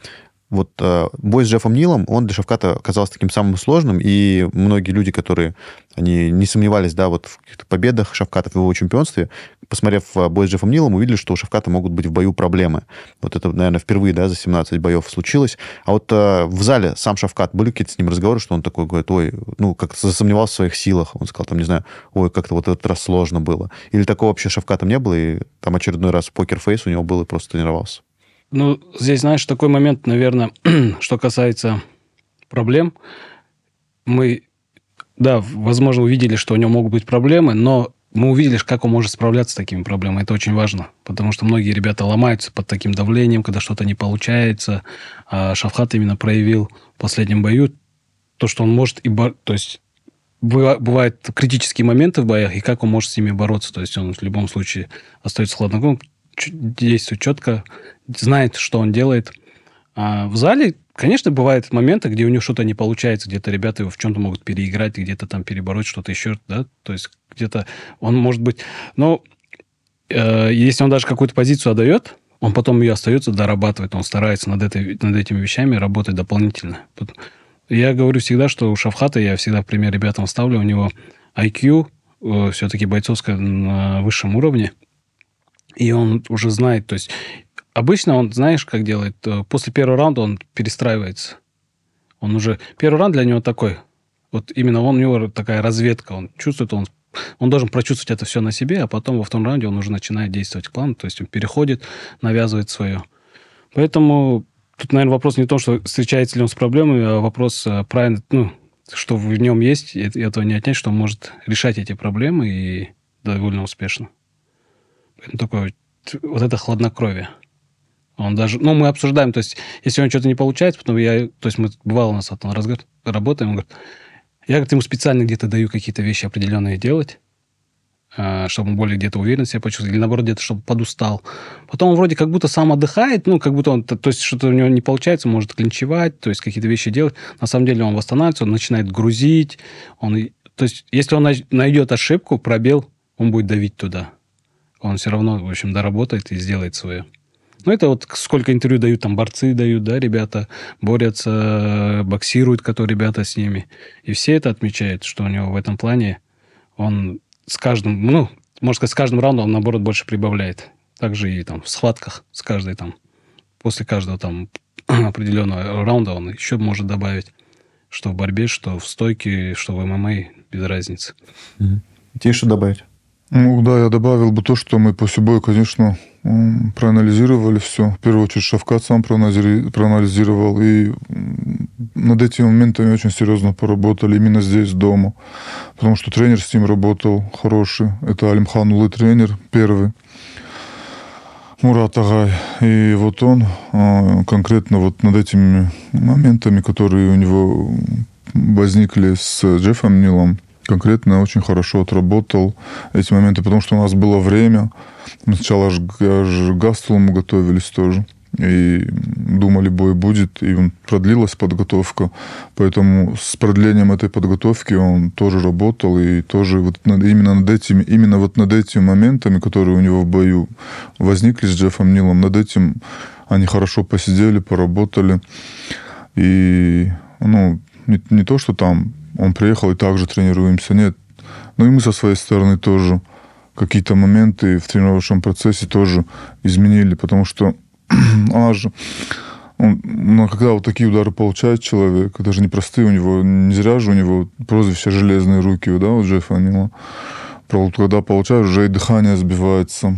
вот э, бой с Джеффом Нилом, он для Шавката казался таким самым сложным, и многие люди, которые, они не сомневались, да, вот в каких-то победах Шавката в его чемпионстве, посмотрев э, бой с Джеффом Нилом, увидели, что у Шавката могут быть в бою проблемы. Вот это, наверное, впервые, да, за 17 боев случилось. А вот э, в зале сам Шавкат, были какие-то с ним разговоры, что он такой говорит, ой, ну, как-то засомневался в своих силах, он сказал, там, не знаю, ой, как-то вот этот раз сложно было. Или такого вообще Шавката не было, и там очередной раз покерфейс у него был и просто тренировался. Ну, здесь, знаешь, такой момент, наверное, что касается проблем. Мы, да, возможно, увидели, что у него могут быть проблемы, но мы увидели, как он может справляться с такими проблемами. Это очень важно, потому что многие ребята ломаются под таким давлением, когда что-то не получается. А Шавхат именно проявил в последнем бою то, что он может и... Бо... То есть бывают критические моменты в боях, и как он может с ними бороться. То есть он в любом случае остается хладнокровным, действует четко, знает, что он делает. А в зале, конечно, бывают моменты, где у него что-то не получается, где-то ребята его в чем-то могут переиграть, где-то там перебороть что-то еще, да, то есть где-то он может быть... Но э, если он даже какую-то позицию отдает, он потом ее остается дорабатывать, он старается над, этой, над этими вещами работать дополнительно. Я говорю всегда, что у Шавхата, я всегда пример ребятам ставлю, у него IQ э, все-таки бойцовская на высшем уровне – и он уже знает, то есть обычно он, знаешь, как делает, э, после первого раунда он перестраивается. Он уже... Первый раунд для него такой. Вот именно он, у него такая разведка. Он чувствует, он он должен прочувствовать это все на себе, а потом во втором раунде он уже начинает действовать клан, то есть он переходит, навязывает свое. Поэтому тут, наверное, вопрос не в том, что встречается ли он с проблемой, а вопрос э, правильно, ну, что в нем есть, и этого не отнять, что он может решать эти проблемы и довольно успешно такой, вот это хладнокровие. Он даже, ну, мы обсуждаем, то есть, если он что-то не получается, потом я, то есть, мы, бывало у нас вот, разговор, работаем, он говорит, я, говорит, ему специально где-то даю какие-то вещи определенные делать, э, чтобы он более где-то уверенно себя почувствовал, или наоборот, где-то, чтобы подустал. Потом он вроде как будто сам отдыхает, ну, как будто он, то есть, что-то у него не получается, может клинчевать, то есть, какие-то вещи делать. На самом деле он восстанавливается, он начинает грузить, он, то есть, если он найдет ошибку, пробел, он будет давить туда он все равно, в общем, доработает и сделает свое. Ну, это вот сколько интервью дают, там борцы дают, да, ребята борются, боксируют, которые ребята с ними. И все это отмечают, что у него в этом плане он с каждым, ну, можно сказать, с каждым раундом он, наоборот, больше прибавляет. Также и там в схватках с каждой там, после каждого там определенного раунда он еще может добавить, что в борьбе, что в стойке, что в ММА, без разницы. Угу. Тебе что добавить? Ну да, я добавил бы то, что мы после боя, конечно, проанализировали все. В первую очередь Шавкат сам проанализировал. И над этими моментами очень серьезно поработали именно здесь, дома. Потому что тренер с ним работал хороший. Это Алимхан Улы тренер первый. Мурат Агай. И вот он а, конкретно вот над этими моментами, которые у него возникли с Джеффом Нилом, конкретно очень хорошо отработал эти моменты, потому что у нас было время. Мы сначала аж, аж Гастелому готовились тоже. И думали, бой будет, и продлилась подготовка. Поэтому с продлением этой подготовки он тоже работал, и тоже вот над, именно, над этими, именно вот над этими моментами, которые у него в бою возникли с Джеффом Нилом, над этим они хорошо посидели, поработали. И ну, не, не то, что там он приехал и также тренируемся. Нет, ну и мы со своей стороны тоже какие-то моменты в тренировочном процессе тоже изменили, потому что она же, он, ну, когда вот такие удары получает человек, это же непростые у него, не зря же у него прозвище «железные руки», да, у Джеффа Анила. Когда получаешь, уже и дыхание сбивается,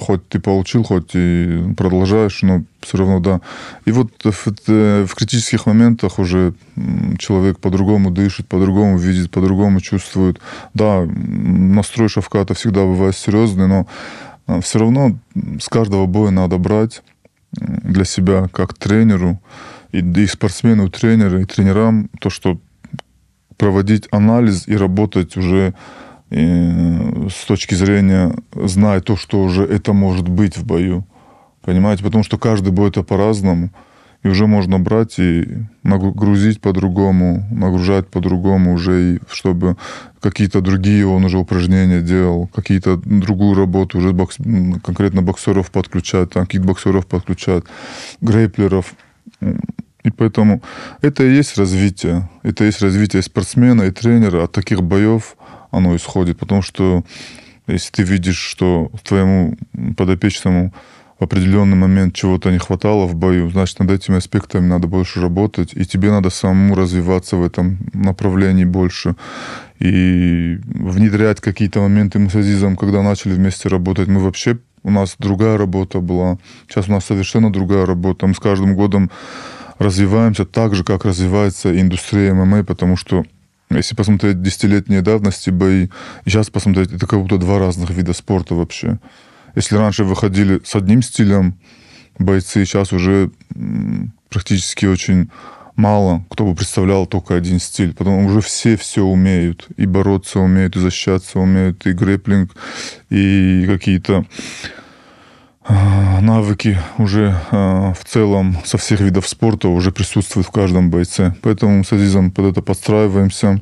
хоть ты получил, хоть и продолжаешь, но все равно, да. И вот в, э, в критических моментах уже человек по-другому дышит, по-другому видит, по-другому чувствует. Да, настрой Шавката всегда бывает серьезный, но э, все равно с каждого боя надо брать для себя, как тренеру, и, и спортсмену, и тренеру, и тренерам, то, что проводить анализ и работать уже Э, с точки зрения, зная то, что уже это может быть в бою. Понимаете? Потому что каждый бой это по-разному. И уже можно брать и нагрузить по-другому, нагружать по-другому уже, и чтобы какие-то другие он уже упражнения делал, какие-то другую работу уже бокс, конкретно боксеров подключать, там, кикбоксеров подключать, грейплеров. И поэтому это и есть развитие. Это и есть развитие спортсмена, и тренера от таких боев – оно исходит, потому что если ты видишь, что твоему подопечному в определенный момент чего-то не хватало в бою, значит, над этими аспектами надо больше работать, и тебе надо самому развиваться в этом направлении больше, и внедрять какие-то моменты. Мы с Азизом, когда начали вместе работать, мы вообще у нас другая работа была. Сейчас у нас совершенно другая работа. Мы с каждым годом развиваемся так же, как развивается индустрия ММА, потому что если посмотреть десятилетние давности бои, сейчас посмотреть, это как будто два разных вида спорта вообще. Если раньше выходили с одним стилем бойцы, сейчас уже практически очень мало кто бы представлял только один стиль. Потом уже все все умеют. И бороться умеют, и защищаться умеют, и грэплинг, и какие-то а, навыки уже а, в целом со всех видов спорта уже присутствуют в каждом бойце. Поэтому мы с Азизом под это подстраиваемся.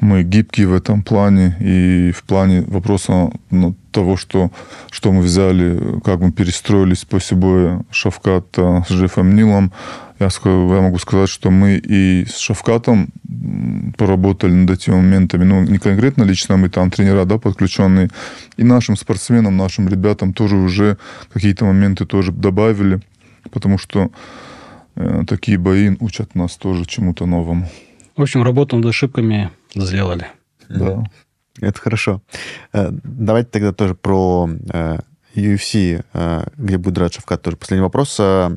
Мы гибкие в этом плане и в плане вопроса ну, того, что, что мы взяли, как мы перестроились после боя Шавката с Джеффом Нилом. Я, я могу сказать, что мы и с Шавкатом поработали над этими моментами. Ну, не конкретно лично мы там тренера, да, подключенные. И нашим спортсменам, нашим ребятам тоже уже какие-то моменты тоже добавили. Потому что э, такие бои учат нас тоже чему-то новому. В общем, работу над ошибками сделали. Да. Это хорошо. Э, давайте тогда тоже про э, UFC, э, где будет драться Шавкат. тоже. Последний вопрос. А,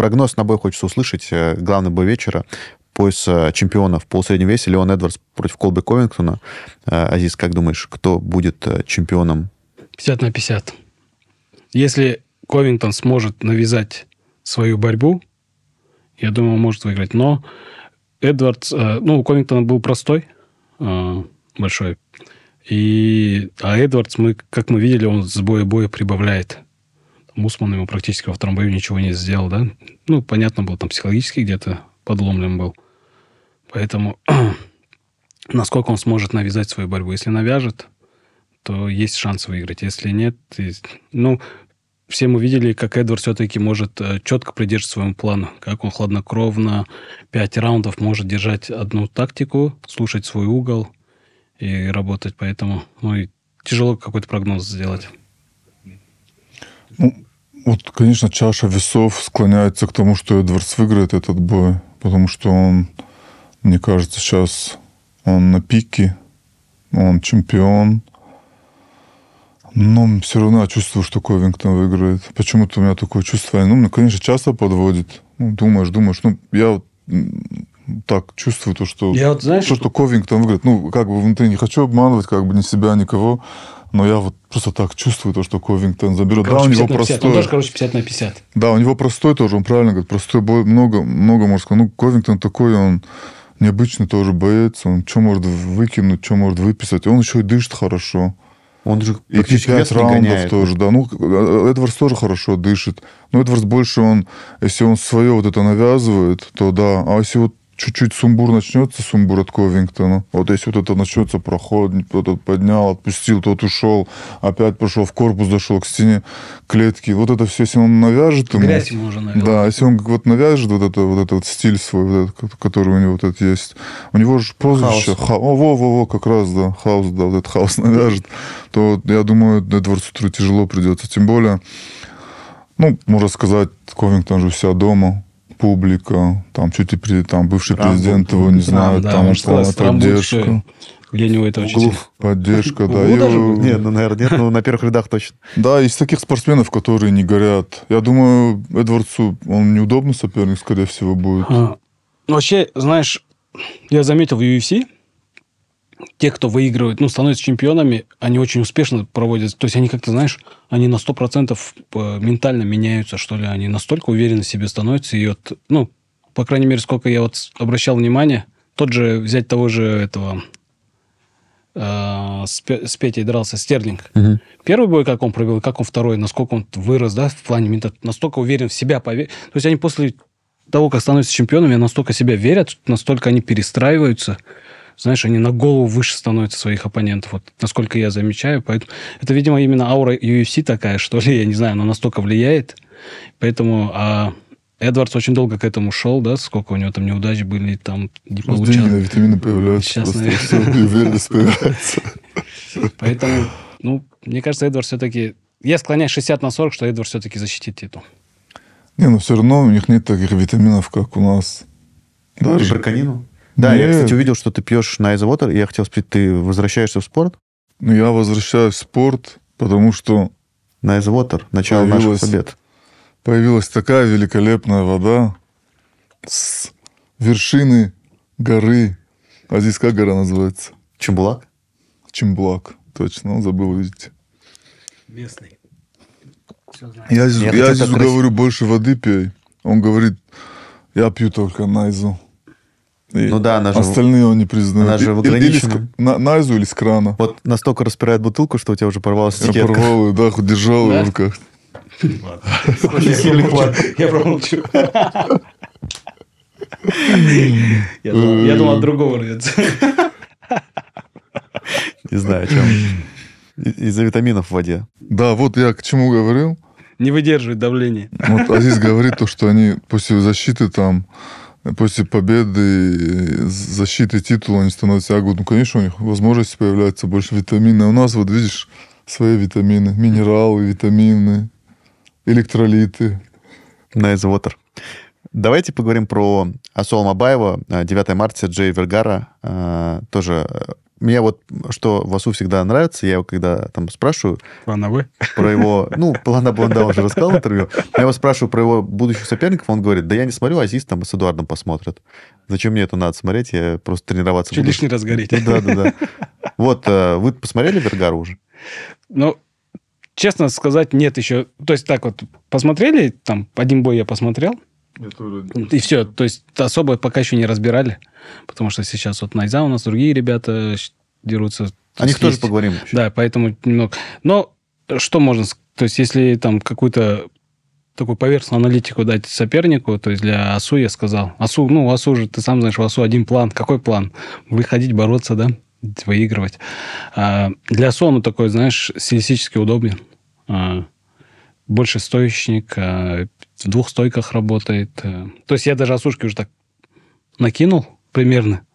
Прогноз на бой хочется услышать. Э, главный бой вечера пояс э, чемпионов по среднему весе Леон Эдвардс против Колби Ковингтона. Э, Азиз, как думаешь, кто будет чемпионом? 50 на 50. Если Ковингтон сможет навязать свою борьбу, я думаю, он может выиграть. Но Эдвардс... Ну, у Ковингтона был простой, большой. И, а Эдвардс, мы, как мы видели, он с боя-боя прибавляет. Мусман ему практически во втором бою ничего не сделал, да? Ну, понятно было, там психологически где-то подломлен был. Поэтому насколько он сможет навязать свою борьбу. Если навяжет, то есть шанс выиграть. Если нет, и, ну, все мы видели, как Эдвард все-таки может э, четко придерживаться своему плану, как он хладнокровно пять раундов может держать одну тактику, слушать свой угол и работать. Поэтому ну, и тяжело какой-то прогноз сделать. Ну, вот, конечно, чаша весов склоняется к тому, что Эдвардс выиграет этот бой, потому что он, мне кажется, сейчас он на пике, он чемпион. Но все равно я чувствую, что Ковингтон выиграет. Почему-то у меня такое чувство. Ну, конечно, часто подводит. Ну, думаешь, думаешь. Ну, я так чувствую то, что я вот, знаешь, то, что Ковингтон выиграет. Ну, как бы внутри не хочу обманывать, как бы ни себя, никого. Но я вот просто так чувствую то, что Ковингтон заберет. Короче, да, у него простой. Он тоже, короче, 50 на 50. Да, у него простой тоже, он правильно говорит. Простой бой, много, много можно сказать. Ну, Ковингтон такой, он необычный тоже боец. Он что может выкинуть, что может выписать. Он еще и дышит хорошо. Он же и 5 раундов тоже, да. Ну, Эдвардс тоже хорошо дышит. Но Эдвардс больше он, если он свое вот это навязывает, то да. А если вот чуть-чуть сумбур начнется, сумбур от Ковингтона. Вот если вот это начнется, проход, тот поднял, отпустил, тот ушел, опять пошел в корпус, зашел к стене клетки. Вот это все, если он навяжет ему... Грязь ему уже навел. Да, если он вот навяжет вот, это, вот этот стиль свой, вот этот, который у него вот этот есть. У него же прозвище... Хаос. Ха... О, во, во, во, как раз, да, хаос, да, вот этот хаос навяжет. То, я думаю, Эдвард Сутру тяжело придется. Тем более, ну, можно сказать, Ковингтон же у себя дома публика, там чуть ли там бывший Трамп, президент его ну, не знаю да, там сказать, поддержка. Трамп него это очень Углов, поддержка, да. Я... Нет, ну, наверное, нет, ну, на первых рядах точно. Да, из таких спортсменов, которые не горят. Я думаю, Эдвардсу он неудобный соперник, скорее всего, будет. А. Ну, вообще, знаешь, я заметил в UFC, те, кто выигрывает, ну, становятся чемпионами, они очень успешно проводят. То есть они как-то, знаешь, они на 100% э, ментально меняются, что ли. Они настолько уверены в себе становятся. И вот, ну, по крайней мере, сколько я вот обращал внимание, тот же, взять того же этого, э, с, с Петей дрался Стерлинг. Угу. Первый бой, как он провел, как он второй, насколько он вырос, да, в плане мента, настолько уверен в себя. Пове... То есть они после того, как становятся чемпионами, настолько себя верят, настолько они перестраиваются – знаешь, они на голову выше становятся своих оппонентов, вот насколько я замечаю. Поэтому это, видимо, именно аура UFC такая, что ли, я не знаю, она настолько влияет. Поэтому а Эдвардс очень долго к этому шел, да, сколько у него там неудач были, там не ну, получалось. Деньги на витамины появляются, Сейчас, просто появляется. Поэтому, ну, мне кажется, Эдвардс все-таки... Я склоняюсь 60 на 40, что Эдвардс все-таки защитит титул. Не, но ну, все равно у них нет таких витаминов, как у нас. Да. браконину? Да, Мне... я, кстати, увидел, что ты пьешь на Water, и я хотел спросить, ты возвращаешься в спорт? Ну, я возвращаюсь в спорт, потому что... На Water, начало появилась, наших побед. Появилась такая великолепная вода с вершины горы. А здесь как гора называется? Чемблак? Чемблак, точно, забыл, видите. Местный. Я, я, я здесь говорю, больше воды пей. Он говорит, я пью только Найзу. Ну да, она же... Остальные он не признает. Она же ограничена. На, Найзу или с крана. Вот настолько распирает бутылку, что у тебя уже порвалась этикетка. Я порвал ее, да, хоть держал да? ее в руках. Очень Я промолчу. Я думал, от другого рвется. Не знаю, о чем. Из-за витаминов в воде. Да, вот я к чему говорил. Не выдерживает давление. Вот Азиз говорит то, что они после защиты там после победы, э, защиты титула они становятся агут. Ну, конечно, у них возможности появляются больше витамины. у нас, вот видишь, свои витамины, минералы, витамины, электролиты. Nice water. Давайте поговорим про Асол Мабаева, 9 э, марта, Джей Вергара, э, тоже э, меня вот, что Васу всегда нравится, я его когда там спрашиваю... План Про его... Ну, план А, он, да, уже рассказал в интервью. Я его спрашиваю про его будущих соперников, он говорит, да я не смотрю, Азиз там с Эдуардом посмотрят. Зачем мне это надо смотреть? Я просто тренироваться Чуть буду. лишний раз гореть. Да, да, да. Вот, вы посмотрели Вергару уже? Ну, честно сказать, нет еще. То есть так вот, посмотрели, там, один бой я посмотрел, ну, и все. То есть особо пока еще не разбирали, потому что сейчас вот Найза у нас другие ребята дерутся. О них есть. тоже поговорим. Еще. Да, поэтому немного. Но что можно сказать? То есть если там какую-то такую поверхностную аналитику дать сопернику, то есть для АСУ я сказал. АСУ, ну, АСУ же, ты сам знаешь, у АСУ один план. Какой план? Выходить, бороться, да? Выигрывать. А для АСУ он такой, знаешь, стилистически удобнее, А больше стоечник, а в двух стойках работает. Э, то есть я даже осушки уже так накинул примерно,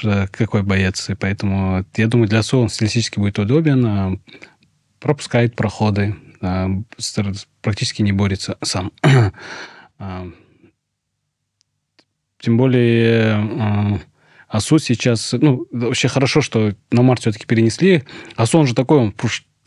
какой боец. И поэтому, э, я думаю, для СУ он стилистически будет удобен, а, пропускает проходы, а, практически не борется сам. А, тем более АСУ э, сейчас... Ну, вообще хорошо, что на март все-таки перенесли. АСУ, он же такой, он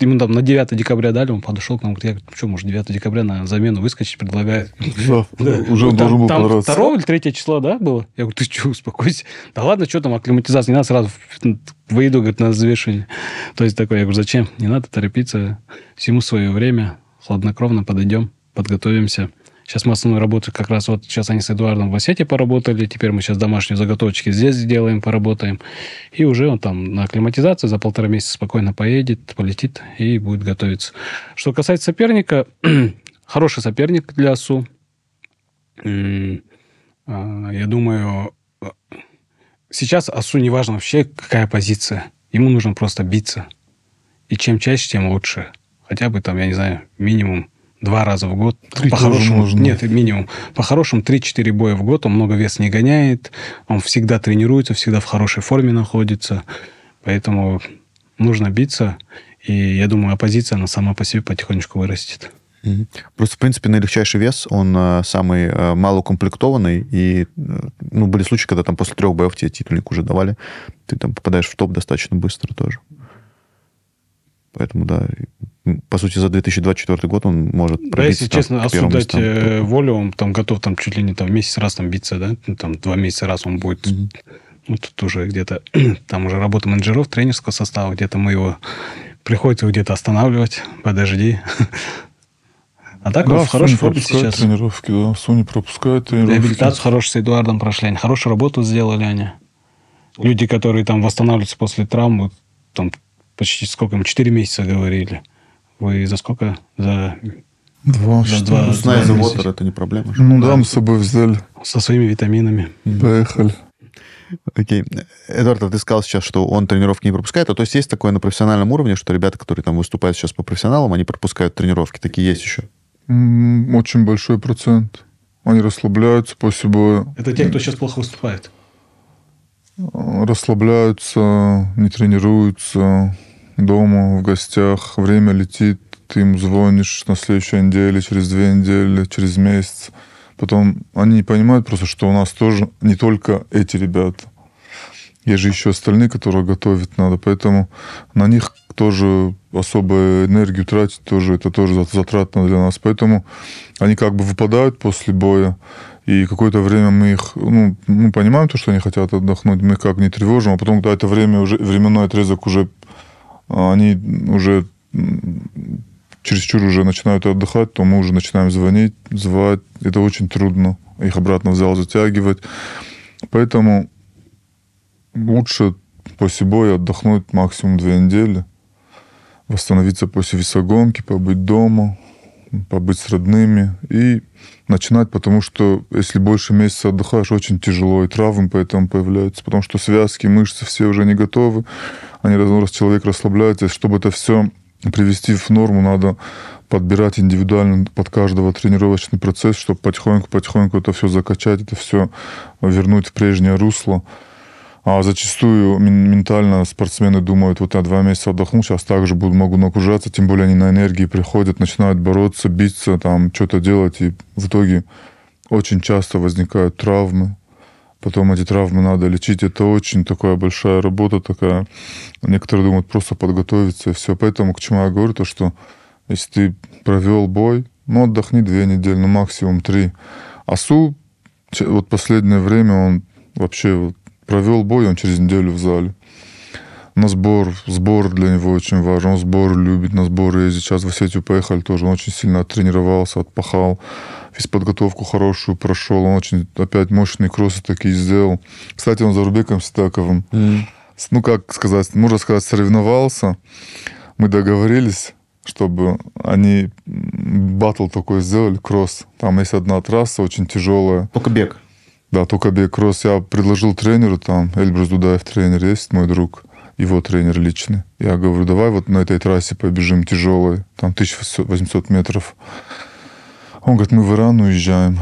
ему там на 9 декабря дали, он подошел к нам, говорит, я «Ну что, может, 9 декабря на замену выскочить предлагает. Да, уже он ну, должен был понравиться. 2 или 3 числа, да, было? Я говорю, ты что, успокойся. Да ладно, что там, акклиматизация, не надо сразу выйду, говорит, на завершение. То есть такое. я говорю, зачем? Не надо торопиться, всему свое время, хладнокровно подойдем, подготовимся. Сейчас мы основную работу как раз вот сейчас они с Эдуардом в Осетии поработали, теперь мы сейчас домашние заготовочки здесь сделаем, поработаем. И уже он там на акклиматизацию за полтора месяца спокойно поедет, полетит и будет готовиться. Что касается соперника, хороший соперник для АСУ. А, я думаю, сейчас АСУ не важно вообще, какая позиция. Ему нужно просто биться. И чем чаще, тем лучше. Хотя бы там, я не знаю, минимум два раза в год. по-хорошему, Нет, минимум. По-хорошему, 3-4 боя в год. Он много вес не гоняет. Он всегда тренируется, всегда в хорошей форме находится. Поэтому нужно биться. И я думаю, оппозиция, она сама по себе потихонечку вырастет. Просто, в принципе, наилегчайший вес, он э, самый э, малоукомплектованный, и, э, ну, были случаи, когда там после трех боев тебе титульник уже давали, ты там попадаешь в топ достаточно быстро тоже. Поэтому, да, по сути, за 2024 год он может пробиться. Да, если там, честно, отсюда дать э, волю, он там готов там чуть ли не там месяц раз там биться, да, ну, там два месяца раз он будет. Mm-hmm. Ну, тут уже где-то, там уже работа менеджеров, тренерского состава, где-то мы его приходится где-то останавливать, подожди. А так да, он в хорошей форме сейчас. тренировки, да. Sony пропускает тренировки. Реабилитацию хорошую с Эдуардом прошли. Они хорошую работу сделали они. Люди, которые там восстанавливаются после травмы, там почти сколько им, 4 месяца говорили. Вы за сколько? За Два, за два, ну, за вотер, это не проблема. Ну да, мы с собой взяли. Со своими витаминами. Поехали. Окей. Okay. Эдуард, а ты сказал сейчас, что он тренировки не пропускает. А то есть есть такое на профессиональном уровне, что ребята, которые там выступают сейчас по профессионалам, они пропускают тренировки. Такие есть еще? Очень большой процент. Они расслабляются после боя. Это те, кто сейчас плохо выступает? Расслабляются, не тренируются, дома, в гостях, время летит, ты им звонишь на следующей неделе, через две недели, через месяц. Потом они не понимают просто, что у нас тоже не только эти ребята. Есть же еще остальные, которые готовить надо. Поэтому на них тоже особо энергию тратить тоже, это тоже затратно для нас. Поэтому они как бы выпадают после боя. И какое-то время мы их, ну, мы понимаем то, что они хотят отдохнуть, мы как не тревожим, а потом, когда это время уже, временной отрезок уже а они уже чересчур уже начинают отдыхать, то мы уже начинаем звонить, звать. Это очень трудно. Их обратно в зал затягивать. Поэтому лучше после боя отдохнуть максимум две недели, восстановиться после весогонки, побыть дома, побыть с родными и начинать, потому что если больше месяца отдыхаешь, очень тяжело, и травмы поэтому появляются, потому что связки, мышцы все уже не готовы, они разного ну, раз человек расслабляется, чтобы это все привести в норму, надо подбирать индивидуально под каждого тренировочный процесс, чтобы потихоньку-потихоньку это все закачать, это все вернуть в прежнее русло. А зачастую ментально спортсмены думают, вот я два месяца отдохну, сейчас также буду, могу нагружаться, тем более они на энергии приходят, начинают бороться, биться, там что-то делать, и в итоге очень часто возникают травмы, потом эти травмы надо лечить. Это очень такая большая работа такая. Некоторые думают просто подготовиться и все. Поэтому к чему я говорю, то что если ты провел бой, ну отдохни две недели, ну максимум три. Асу вот последнее время он вообще провел бой, он через неделю в зале. На сбор, сбор для него очень важен, он сбор любит, на сборы ездит. Сейчас в Осетию поехали тоже, он очень сильно тренировался, отпахал, весь подготовку хорошую прошел, он очень опять мощные кроссы такие сделал. Кстати, он за Рубеком Ситаковым, mm. ну как сказать, можно сказать, соревновался. Мы договорились, чтобы они батл такой сделали, кросс. Там есть одна трасса очень тяжелая. Только бег. Да, только бег кросс я предложил тренеру, там Эльбрус Дудаев тренер есть, мой друг, его тренер личный. Я говорю, давай вот на этой трассе побежим тяжелой, там 1800 метров. Он говорит, мы в Иран уезжаем,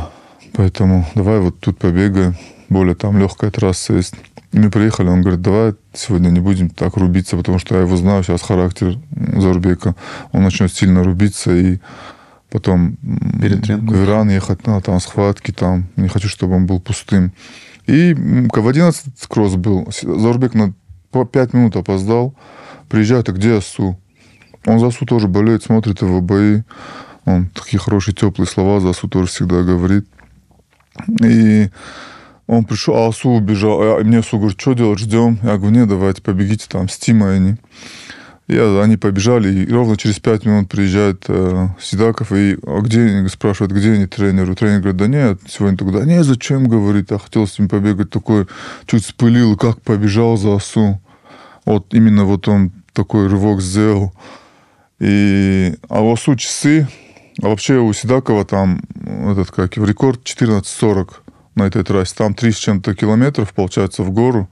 поэтому давай вот тут побегаем, более там легкая трасса есть. И мы приехали, он говорит, давай сегодня не будем так рубиться, потому что я его знаю сейчас, характер Зарбека. Он начнет сильно рубиться, и потом Перетренку. в Иран ехать, ну, там схватки, там, не хочу, чтобы он был пустым. И в 11 кросс был, Зорбек на 5 минут опоздал, приезжает, а где Асу? Он за Асу тоже болеет, смотрит его бои, он такие хорошие, теплые слова за Асу тоже всегда говорит. И он пришел, а Асу убежал, а и мне Асу говорит, что делать, ждем? Я говорю, не, давайте, побегите там, с Тимой они. Я, они побежали, и ровно через пять минут приезжает э, Сидаков, и а где, спрашивает, где они тренеру. Тренер говорит, да нет, сегодня только, да нет, зачем, говорит, а хотел с ним побегать, такой чуть спылил, как побежал за осу. Вот именно вот он такой рывок сделал. И, а в осу часы, а вообще у Сидакова там, этот как, рекорд 14.40 на этой трассе. Там 3 с чем-то километров, получается, в гору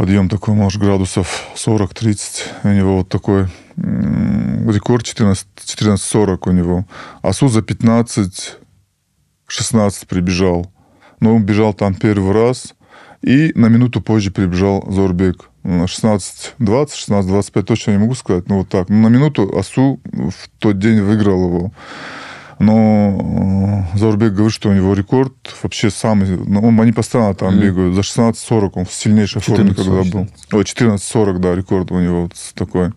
подъем такой, может, градусов 40-30. У него вот такой рекорд 14, 14-40 у него. Асу за 15-16 прибежал. Но он бежал там первый раз. И на минуту позже прибежал Зорбек. 16-20, ну, 16-25 точно не могу сказать, Ну вот так. Но ну, на минуту Асу в тот день выиграл его. Но э, Заурбек говорит, что у него рекорд вообще самый... Ну, он, они постоянно там mm. бегают. За 16:40. он в сильнейшей форме когда был. Ой, 14:40, да, рекорд у него вот такой.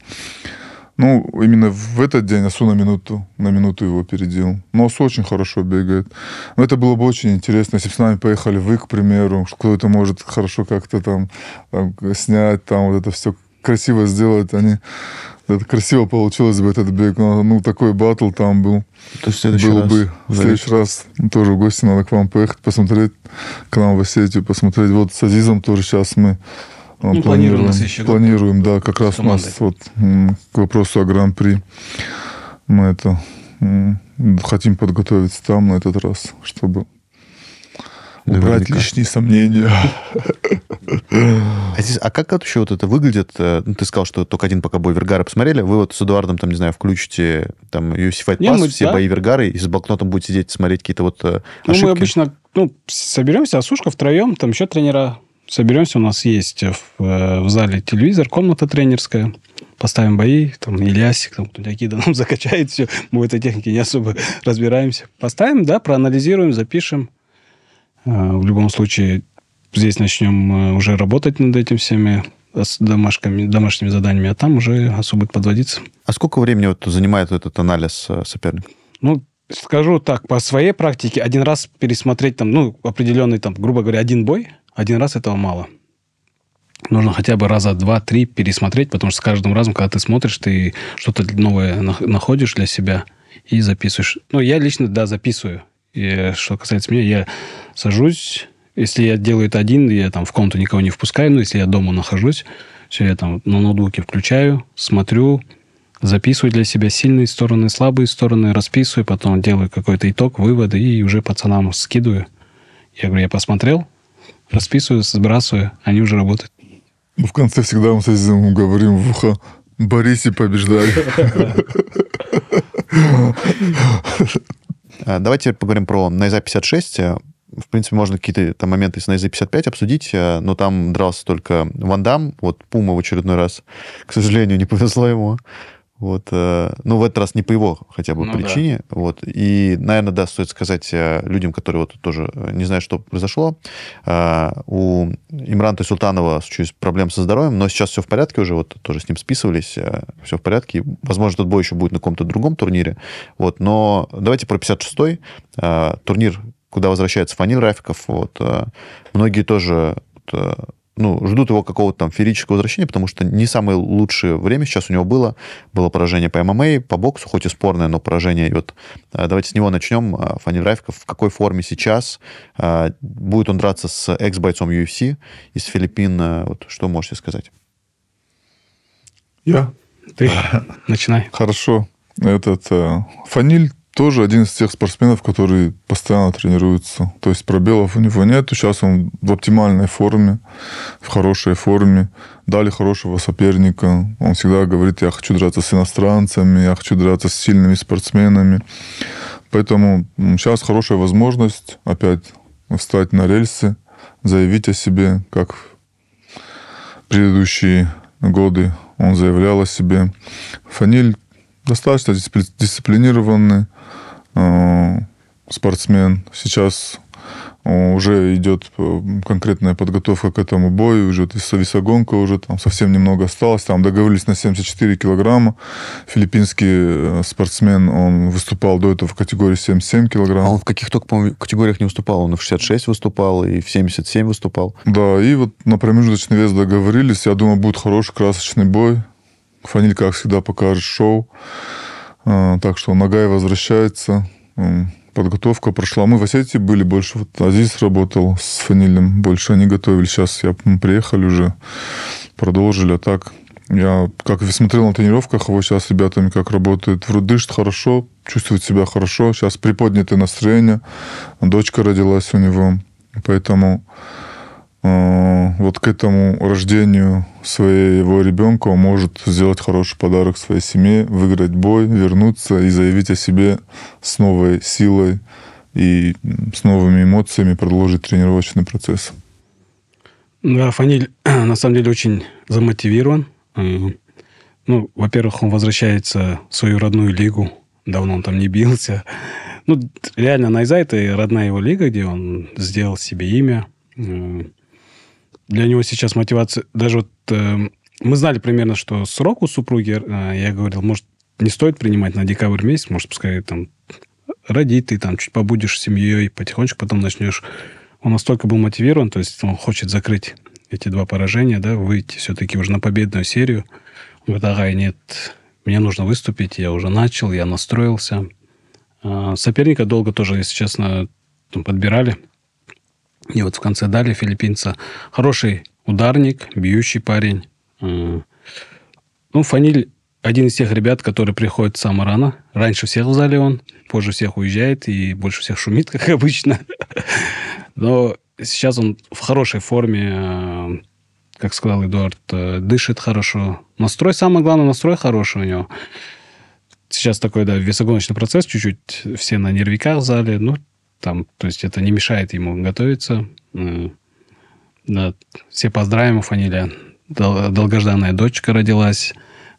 Ну, именно в этот день Асу на минуту, на минуту его опередил. Но ну, Асу очень хорошо бегает. Но это было бы очень интересно, если бы с нами поехали вы, к примеру, кто это может хорошо как-то там, там снять, там вот это все красиво сделать. Они а это красиво получилось бы этот бег. Ну, такой батл там был. То есть следующий был раз бы. В следующий раз ну, тоже в гости надо к вам поехать, посмотреть, к нам в Осетию посмотреть. Вот с Азизом тоже сейчас мы э, ну, планируем. Планируем, планируем да, как раз у нас вот к вопросу о гран-при. Мы это хотим подготовиться там на этот раз, чтобы Убрать Наверняка. лишние сомнения. А, здесь, а как вообще вот это выглядит? Э, ну, ты сказал, что только один пока бой Вергара посмотрели. Вы вот с Эдуардом, там, не знаю, включите там UFC Fight Pass, мы, все да. бои Вергары, и с блокнотом будете сидеть смотреть какие-то вот ошибки? Э, ну, мы обычно ну, соберемся, а сушка втроем, там еще тренера соберемся, у нас есть э, в, в зале телевизор, комната тренерская, поставим бои, там Ильясик, там кто то Акида нам закачает все, мы в этой технике не особо разбираемся. Поставим, да, проанализируем, запишем, а, в любом случае, здесь начнем э, уже работать над этим всеми э, с домашками, домашними заданиями, а там уже особо подводиться. А сколько времени вот занимает этот анализ э, соперника? Ну, скажу так, по своей практике, один раз пересмотреть там, ну, определенный там, грубо говоря, один бой, один раз этого мало. Нужно хотя бы раза два-три пересмотреть, потому что с каждым разом, когда ты смотришь, ты что-то новое находишь для себя и записываешь. Ну, я лично, да, записываю. И, что касается меня, я сажусь, если я делаю это один, я там в комнату никого не впускаю, но если я дома нахожусь, все, я там на ноутбуке включаю, смотрю, записываю для себя сильные стороны, слабые стороны, расписываю, потом делаю какой-то итог, выводы и уже пацанам скидываю. Я говорю, я посмотрел, расписываю, сбрасываю, они уже работают. В конце всегда мы с этим говорим в ухо, Борисе побеждали. Э, давайте поговорим про Найза 56. Э, в принципе, можно какие-то там моменты с Найза 55 обсудить, э, но там дрался только Ван Дам, вот Пума в очередной раз. К сожалению, не повезло ему. Вот, э, ну, в этот раз не по его хотя бы ну, причине. Да. Вот, и, наверное, да, стоит сказать э, людям, которые вот тоже э, не знают, что произошло. у Имранта Султанова случились проблемы со здоровьем, но сейчас все в порядке уже, вот тоже с ним списывались, все в порядке. Возможно, этот бой еще будет на каком-то другом турнире. Вот, но давайте про 56-й. турнир, куда возвращается Фанил Рафиков. Вот, многие тоже ну, ждут его какого-то там ферического возвращения, потому что не самое лучшее время сейчас у него было. Было поражение по ММА, по боксу, хоть и спорное, но поражение. И вот э, давайте с него начнем. Э, Фанни Райфков в какой форме сейчас? Э, будет он драться с экс-бойцом UFC из Филиппин? Вот что можете сказать? Я. Ты. Начинай. Хорошо. Этот Фаниль тоже один из тех спортсменов, который постоянно тренируется. То есть пробелов у него нет. Сейчас он в оптимальной форме, в хорошей форме. Дали хорошего соперника. Он всегда говорит, я хочу драться с иностранцами, я хочу драться с сильными спортсменами. Поэтому сейчас хорошая возможность опять встать на рельсы, заявить о себе, как в предыдущие годы он заявлял о себе. Фаниль достаточно дисциплинированный э, спортсмен. Сейчас э, уже идет э, конкретная подготовка к этому бою, уже весогонка уже там совсем немного осталось, там договорились на 74 килограмма. Филиппинский спортсмен, он выступал до этого в категории 77 килограмм. А он в каких только, по-моему, категориях не выступал, он и в 66 выступал, и в 77 выступал. Да, и вот на промежуточный вес договорились, я думаю, будет хороший красочный бой. Фаниль, как всегда, покажет шоу. А, так что Нагай возвращается. Подготовка прошла. Мы в Осетии были больше. Вот Азиз работал с Фанилем. Больше они готовили. Сейчас я, мы приехали уже. Продолжили. А так я как смотрел на тренировках, вот сейчас с ребятами как работает. Вроде дышит хорошо, чувствует себя хорошо. Сейчас приподнятое настроение. Дочка родилась у него. Поэтому Э, вот к этому рождению своего ребенка он может сделать хороший подарок своей семье, выиграть бой, вернуться и заявить о себе с новой силой и с новыми эмоциями продолжить тренировочный процесс. Да, Фаниль на самом деле очень замотивирован. Э, ну, во-первых, он возвращается в свою родную лигу. Давно он там не бился. Ну, реально, Найзай – это родная его лига, где он сделал себе имя э, – для него сейчас мотивация... Даже вот э, мы знали примерно, что срок у супруги, э, я говорил, может, не стоит принимать на декабрь месяц, может, пускай там роди ты, там чуть побудешь с семьей, потихонечку потом начнешь. Он настолько был мотивирован, то есть он хочет закрыть эти два поражения, да, выйти все-таки уже на победную серию. Он говорит, ага, нет, мне нужно выступить, я уже начал, я настроился. А, соперника долго тоже, если честно, подбирали. И вот в конце дали филиппинца. Хороший ударник, бьющий парень. Ну, Фаниль один из тех ребят, которые приходят сам рано. Раньше всех в зале он, позже всех уезжает и больше всех шумит, как обычно. Но сейчас он в хорошей форме, э, как сказал Эдуард, э, дышит хорошо. Настрой, самое главное, настрой хороший у него. Сейчас такой, да, весогоночный процесс чуть-чуть, все на нервиках в зале. Ну, там, то есть это не мешает ему готовиться. Да, э, все поздравим, фамилия. долгожданная дочка родилась.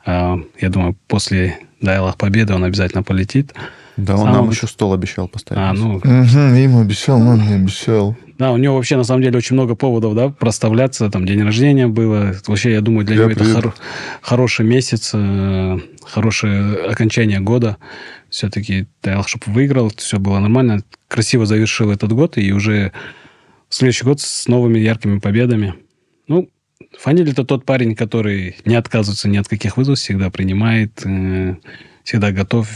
Э, я думаю, после Дайлах Победы он обязательно полетит. Да, он Сам нам он... еще стол обещал поставить. А, ну... Угу, им обещал, нам не обещал. Да, у него вообще на самом деле очень много поводов, да, проставляться. Там день рождения было. Вообще, я думаю, для я него привет. это хор- хороший месяц, э- хорошее окончание года. Все-таки Тайл, чтобы выиграл, все было нормально. Красиво завершил этот год и уже следующий год с новыми яркими победами. Ну, Фаниль это тот парень, который не отказывается ни от каких вызовов, всегда принимает, э- всегда готов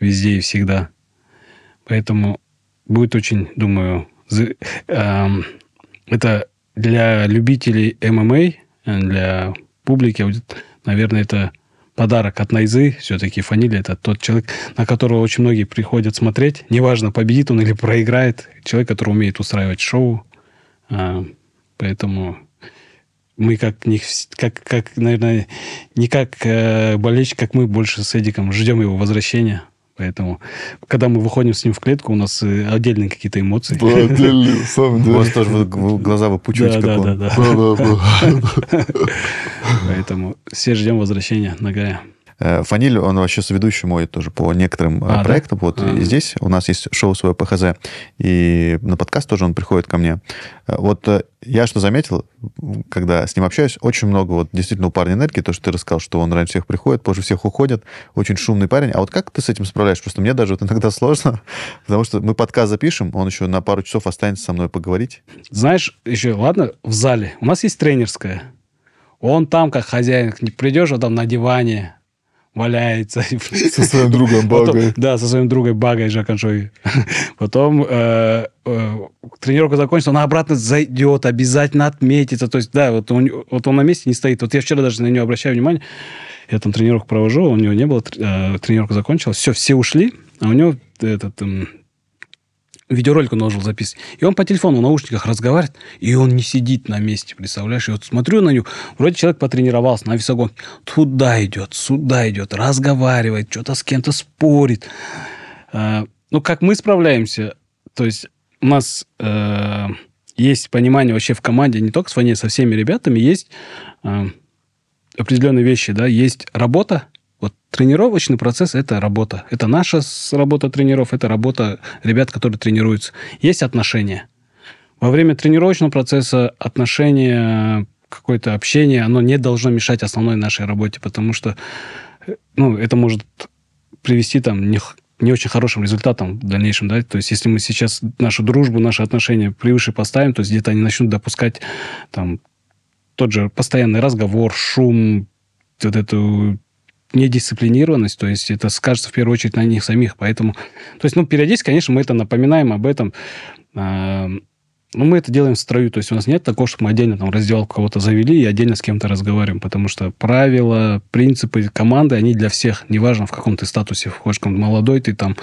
везде и всегда. Поэтому будет очень, думаю, это для любителей ММА, для публики, наверное, это подарок от Найзы. Все-таки Фанили это тот человек, на которого очень многие приходят смотреть. Неважно, победит он или проиграет. Человек, который умеет устраивать шоу. А, поэтому мы как, не, как, как наверное, не как э, болельщик, как мы больше с Эдиком ждем его возвращения. Поэтому, когда мы выходим с ним в клетку, у нас э, отдельные какие-то эмоции. Да, отдельные, на самом деле. У вас тоже глаза выпучиваете, да, как да, он. Да, да, да. Поэтому все ждем возвращения на горя. Э, Фаниль, он вообще соведущий мой тоже по некоторым э, а, проектам. Да? Вот а, и здесь у нас есть шоу свое ПХЗ, и на подкаст тоже он приходит ко мне. Э, вот я что заметил, когда с ним общаюсь, очень много вот действительно у парня энергии, то, что ты рассказал, что он раньше всех приходит, позже всех уходит, очень шумный парень. А вот как ты с этим справляешься? Просто мне даже вот иногда сложно, потому что мы подкаст запишем, он еще на пару часов останется со мной поговорить. Знаешь, еще, ладно, в зале. У нас есть тренерская. Он там, как хозяин, не придешь, а там на диване, валяется. Со своим другом Багой. да, со своим другом Багой Жаканшой. Потом э, э, тренировка закончится, она обратно зайдет, обязательно отметится. То есть, да, вот он, вот он на месте не стоит. Вот я вчера даже на него обращаю внимание. Я там тренировку провожу, у него не было, э, тренировка закончилась. Все, все ушли, а у него этот... Эм, видеоролик он должен записывать. И он по телефону в наушниках разговаривает, и он не сидит на месте, представляешь? Я вот смотрю на него, вроде человек потренировался на весогонке. Туда идет, сюда идет, разговаривает, что-то с кем-то спорит. Э, ну, как мы справляемся? То есть у нас э, есть понимание вообще в команде, не только с Фаней, со всеми ребятами, есть э, определенные вещи, да, есть работа, вот тренировочный процесс – это работа. Это наша работа тренеров, это работа ребят, которые тренируются. Есть отношения. Во время тренировочного процесса отношения, какое-то общение, оно не должно мешать основной нашей работе, потому что э, ну, это может привести там не, не очень хорошим результатом в дальнейшем, да, то есть если мы сейчас нашу дружбу, наши отношения превыше поставим, то есть где-то они начнут допускать там тот же постоянный разговор, шум, вот эту недисциплинированность, то есть это скажется в первую очередь на них самих, поэтому... То есть, ну, периодически, конечно, мы это напоминаем об этом, а, но мы это делаем в строю, то есть у нас нет такого, чтобы мы отдельно там раздевалку кого-то завели и отдельно с кем-то разговариваем, потому что правила, принципы команды, они для всех, неважно, в каком ты статусе входишь, как молодой ты там,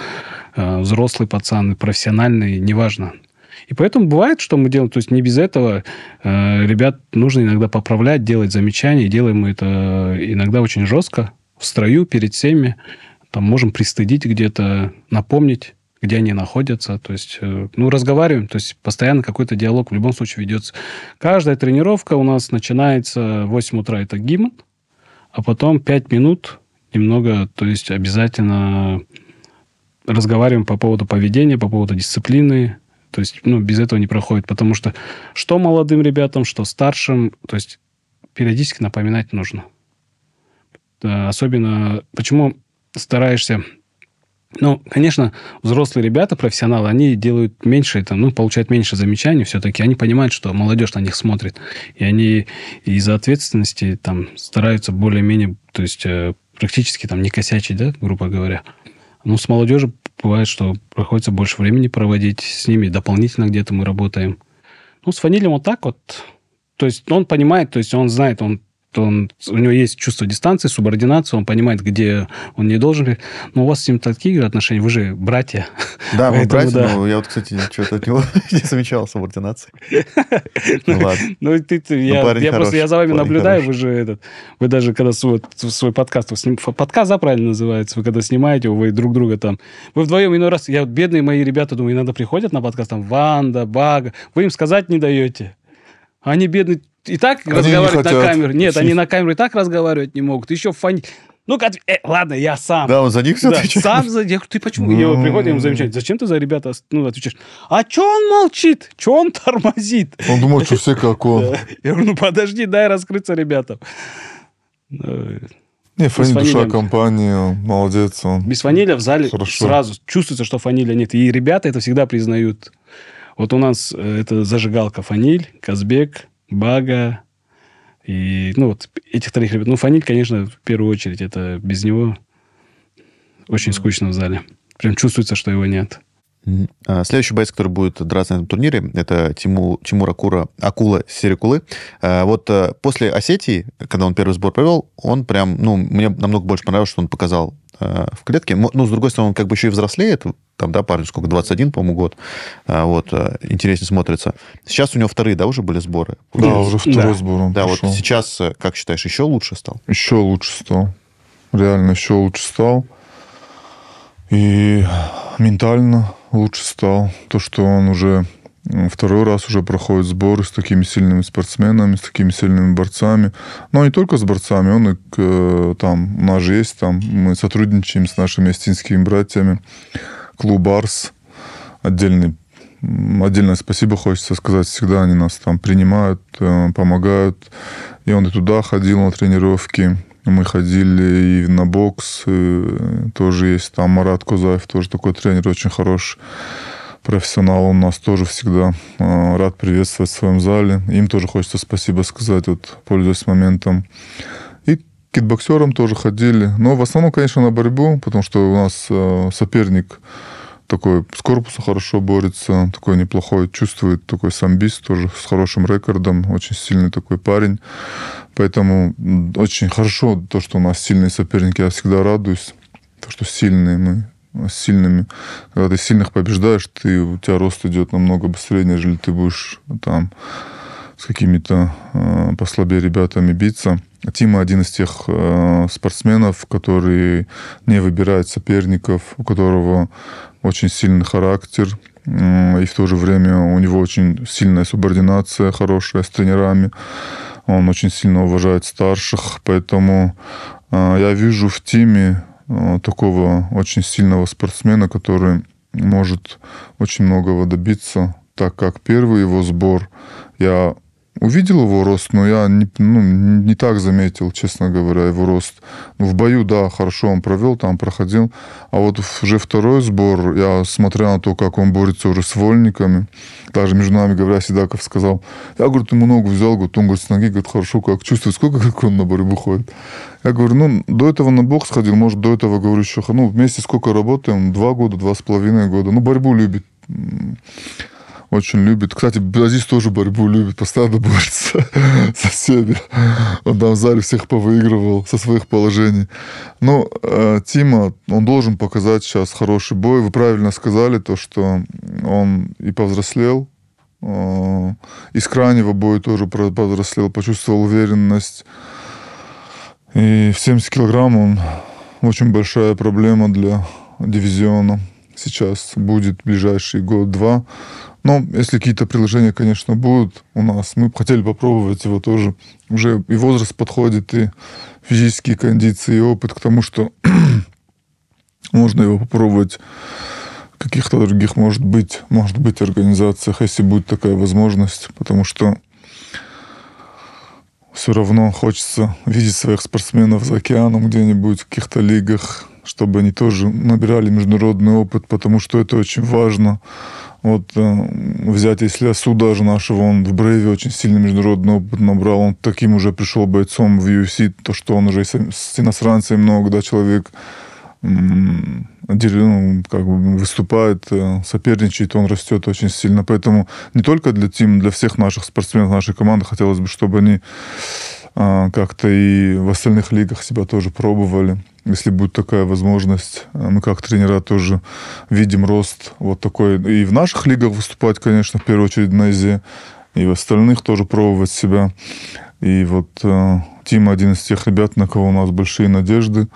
а, взрослый пацан, профессиональный, неважно. И поэтому бывает, что мы делаем, то есть не без этого а, ребят нужно иногда поправлять, делать замечания, делаем мы это иногда очень жестко, в строю перед всеми, там можем пристыдить где-то, напомнить, где они находятся. То есть, э, ну, разговариваем, то есть постоянно какой-то диалог в любом случае ведется. Каждая тренировка у нас начинается в 8 утра, это гимн, а потом 5 минут немного, то есть обязательно разговариваем по поводу поведения, по поводу дисциплины. То есть, ну, без этого не проходит, потому что что молодым ребятам, что старшим, то есть периодически напоминать нужно. Э, особенно, почему стараешься ну, конечно, взрослые ребята, профессионалы, они делают меньше, там, ну, получают меньше замечаний все-таки. Они понимают, что молодежь на них смотрит. И они из-за ответственности там стараются более-менее, то есть э, практически там не косячить, да, грубо говоря. Ну, с молодежью бывает, что приходится больше времени проводить с ними, дополнительно где-то мы работаем. Ну, с Фанилем вот так вот. То есть он понимает, то есть он знает, он что он, у него есть чувство дистанции, субординации, он понимает, где он не должен. Но у вас с ним такие отношения, вы же братья. Да, мы братья, да. но я вот, кстати, что-то от него не замечал субординации. Ну, ладно. Ну, ты, ты, я, ну, я просто я за вами наблюдаю, хороший. вы же этот, вы даже когда свой, свой подкаст, вы, подкаст, да, правильно называется, вы когда снимаете, вы друг друга там, вы вдвоем иной раз, я вот бедные мои ребята, думаю, иногда приходят на подкаст, там, Ванда, Бага, вы им сказать не даете. Они бедные и так они разговаривать не на камеру. Нет, они на камеру и так разговаривать не могут. Еще фан... Ну, как... э, ладно, я сам. Да, он за них все да, отвечает. Сам за них. Ты почему? Я вот приходит, ему замечать, зачем ты за ребята ну, отвечаешь? А че он молчит? Че он тормозит? Он думает, что все как он. Я говорю, ну подожди, дай раскрыться ребятам. Ну, не, Фаниль душа компании, молодец он. Без Фаниля в зале Хорошо. сразу чувствуется, что Фаниля нет. И ребята это всегда признают. Вот у нас э, это зажигалка Фаниль, Казбек, Бага и, ну, вот этих троих ребят. Ну, Фаниль, конечно, в первую очередь, это без него очень скучно в зале. Прям чувствуется, что его нет. А, следующий боец, который будет драться на этом турнире, это Тиму, Тимур Акура, Акула Серикулы. А, вот э, после Осетии, когда он первый сбор провел, он прям, ну, мне намного больше понравилось, что он показал э, в клетке. Ну, с другой стороны, он как бы еще и взрослеет там, да, парню сколько, 21, по-моему, год. А, вот, э, интереснее смотрится. Сейчас у него вторые, да, уже были сборы? Да, да уже второй да. сбор он Да, пришел. вот сейчас, э, как считаешь, еще лучше стал? Еще лучше стал. Реально еще лучше стал. И ментально лучше стал. То, что он уже второй раз уже проходит сборы с такими сильными спортсменами, с такими сильными борцами. Но не только с борцами, он и э, там, у нас же есть, там, мы сотрудничаем с нашими астинскими братьями клуб «Арс». Отдельный, отдельное спасибо хочется сказать. Всегда они нас там принимают, э, помогают. И он и туда ходил на тренировки. Мы ходили и на бокс. И тоже есть там Марат Кузаев, тоже такой тренер, очень хороший профессионал. Он нас тоже всегда э, рад приветствовать в своем зале. Им тоже хочется спасибо сказать, вот, пользуясь моментом кикбоксером тоже ходили. Но в основном, конечно, на борьбу, потому что у нас э, соперник такой с корпуса хорошо борется, такой неплохой, чувствует такой самбист тоже с хорошим рекордом, очень сильный такой парень. Поэтому очень хорошо то, что у нас сильные соперники, я всегда радуюсь, то, что сильные мы с сильными. Когда ты сильных побеждаешь, ты, у тебя рост идет намного быстрее, нежели ты будешь там с какими-то э, послабее ребятами биться. Тима один из тех э, спортсменов, который не выбирает соперников, у которого очень сильный характер, э, и в то же время у него очень сильная субординация, хорошая с тренерами. Он очень сильно уважает старших, поэтому э, я вижу в Тиме э, такого очень сильного спортсмена, который может очень многого добиться, так как первый его сбор я увидел его рост, но я не, ну, не так заметил, честно говоря, его рост. Ну, в бою, да, хорошо он провел, там проходил. А вот уже второй сбор, я смотря на то, как он борется уже с вольниками, даже между нами, говоря, Сидаков сказал, я, говорю, ты ему ногу взял, говорит, он, говорит, с ноги, говорит, хорошо, как чувствует, сколько как он на борьбу ходит. Я говорю, ну, до этого на бокс ходил, может, до этого, говорю, еще, ну, вместе сколько работаем, два года, два с половиной года, ну, борьбу любит очень любит. Кстати, Белазис тоже борьбу любит, постоянно борется со всеми. Он там в зале всех повыигрывал со своих положений. Но э, Тима, он должен показать сейчас хороший бой. Вы правильно сказали то, что он и повзрослел, э, из крайнего боя тоже повзрослел, почувствовал уверенность. И в 70 килограмм он очень большая проблема для дивизиона сейчас будет в ближайший год-два. Но если какие-то приложения, конечно, будут у нас, мы хотели попробовать его тоже. Уже и возраст подходит, и физические кондиции, и опыт к тому, что можно его попробовать в каких-то других, может быть, может быть, организациях, если будет такая возможность, потому что все равно хочется видеть своих спортсменов за океаном где-нибудь, в каких-то лигах, чтобы они тоже набирали международный опыт, потому что это очень важно. Вот э, взять, если Асу даже нашего, он в Брейве очень сильный международный опыт набрал, он таким уже пришел бойцом в UFC, то, что он уже с иностранцами много, да, человек ну, как бы выступает, э, соперничает, он растет очень сильно. Поэтому не только для Тим, для всех наших спортсменов, нашей команды хотелось бы, чтобы они а, как-то и в остальных лигах себя тоже пробовали. Если будет такая возможность, а, мы как тренера тоже видим рост вот такой. И в наших лигах выступать, конечно, в первую очередь на ИЗе, и в остальных тоже пробовать себя. И вот э, Тим один из тех ребят, на кого у нас большие надежды.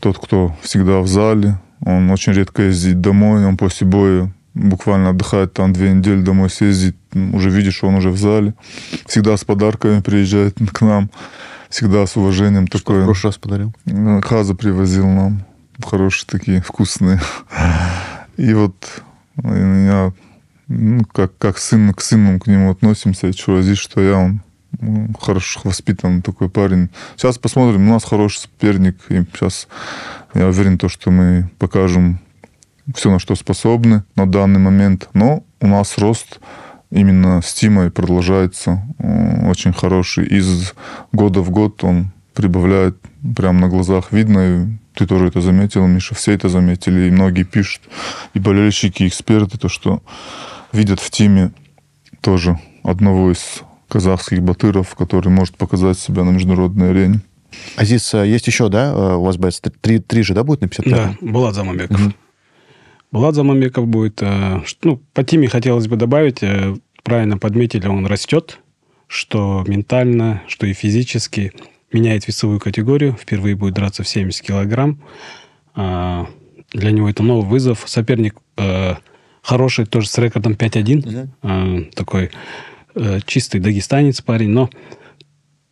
Тот, кто всегда в зале, он очень редко ездит домой, он после боя буквально отдыхает там две недели, домой съездит уже видишь, он уже в зале. Всегда с подарками приезжает к нам, всегда с уважением. Что такое. в прошлый раз подарил? Ну, Хаза привозил нам, хорошие такие, вкусные. И вот у меня, ну, как, как сын, к сыну к нему относимся, и здесь, что я, он хорошо воспитан такой парень. Сейчас посмотрим, у нас хороший соперник, и сейчас я уверен, то, что мы покажем все, на что способны на данный момент, но у нас рост именно с Тимой продолжается э, очень хороший. Из года в год он прибавляет прямо на глазах. Видно, и ты тоже это заметил, Миша, все это заметили, и многие пишут, и болельщики, и эксперты, то, что видят в Тиме тоже одного из казахских батыров, который может показать себя на международной арене. Азиз, а есть еще, да, э, у вас боец Три, три же, да, будет на 55? Да, Булат Замамбеков. Mm-hmm. Булат Замамбеков будет. Ну, по Тиме хотелось бы добавить, э, правильно подметили, он растет, что ментально, что и физически. Меняет весовую категорию, впервые будет драться в 70 килограмм. А, для него это новый вызов. Соперник э, хороший, тоже с рекордом 5-1. Угу. А, такой э, чистый дагестанец парень, но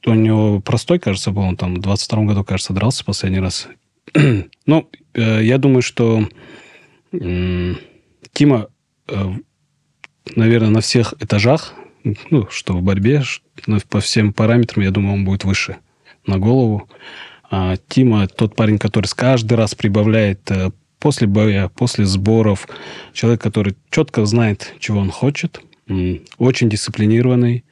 у него простой, кажется, был. Он там в 22 году, кажется, дрался последний раз. но ну, я думаю, что Тима, э, наверное, на всех этажах, ну, что в борьбе, по всем параметрам, я думаю, он будет выше на голову. А Тима тот парень, который каждый раз прибавляет э, после боя, после сборов. Человек, который четко знает, чего он хочет. Очень дисциплинированный.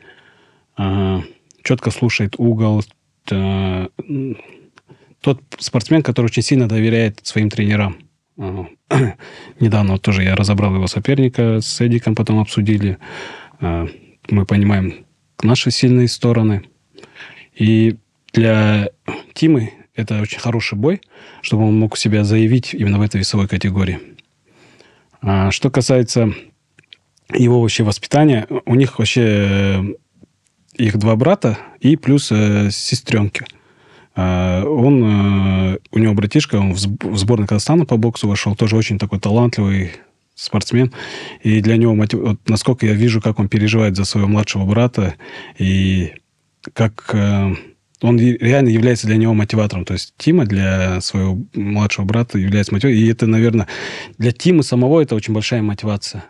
А, четко слушает угол. Э, тот спортсмен, который очень сильно доверяет своим тренерам. Э, недавно тоже я разобрал его соперника с Эдиком, потом обсудили. Э, мы понимаем наши сильные стороны. И для Тимы это очень хороший бой, чтобы он мог себя заявить именно в этой весовой категории. А что касается его вообще воспитания, у них вообще э, их два брата и плюс э, сестренки – Э, он, э, у него братишка, он в сборную Казахстана по боксу вошел, тоже очень такой талантливый спортсмен. И для него, вот насколько я вижу, как он переживает за своего младшего брата, и как э, он реально является для него мотиватором. То есть Тима для своего младшего брата является мотиватором. И это, наверное, для Тимы самого это очень большая мотивация.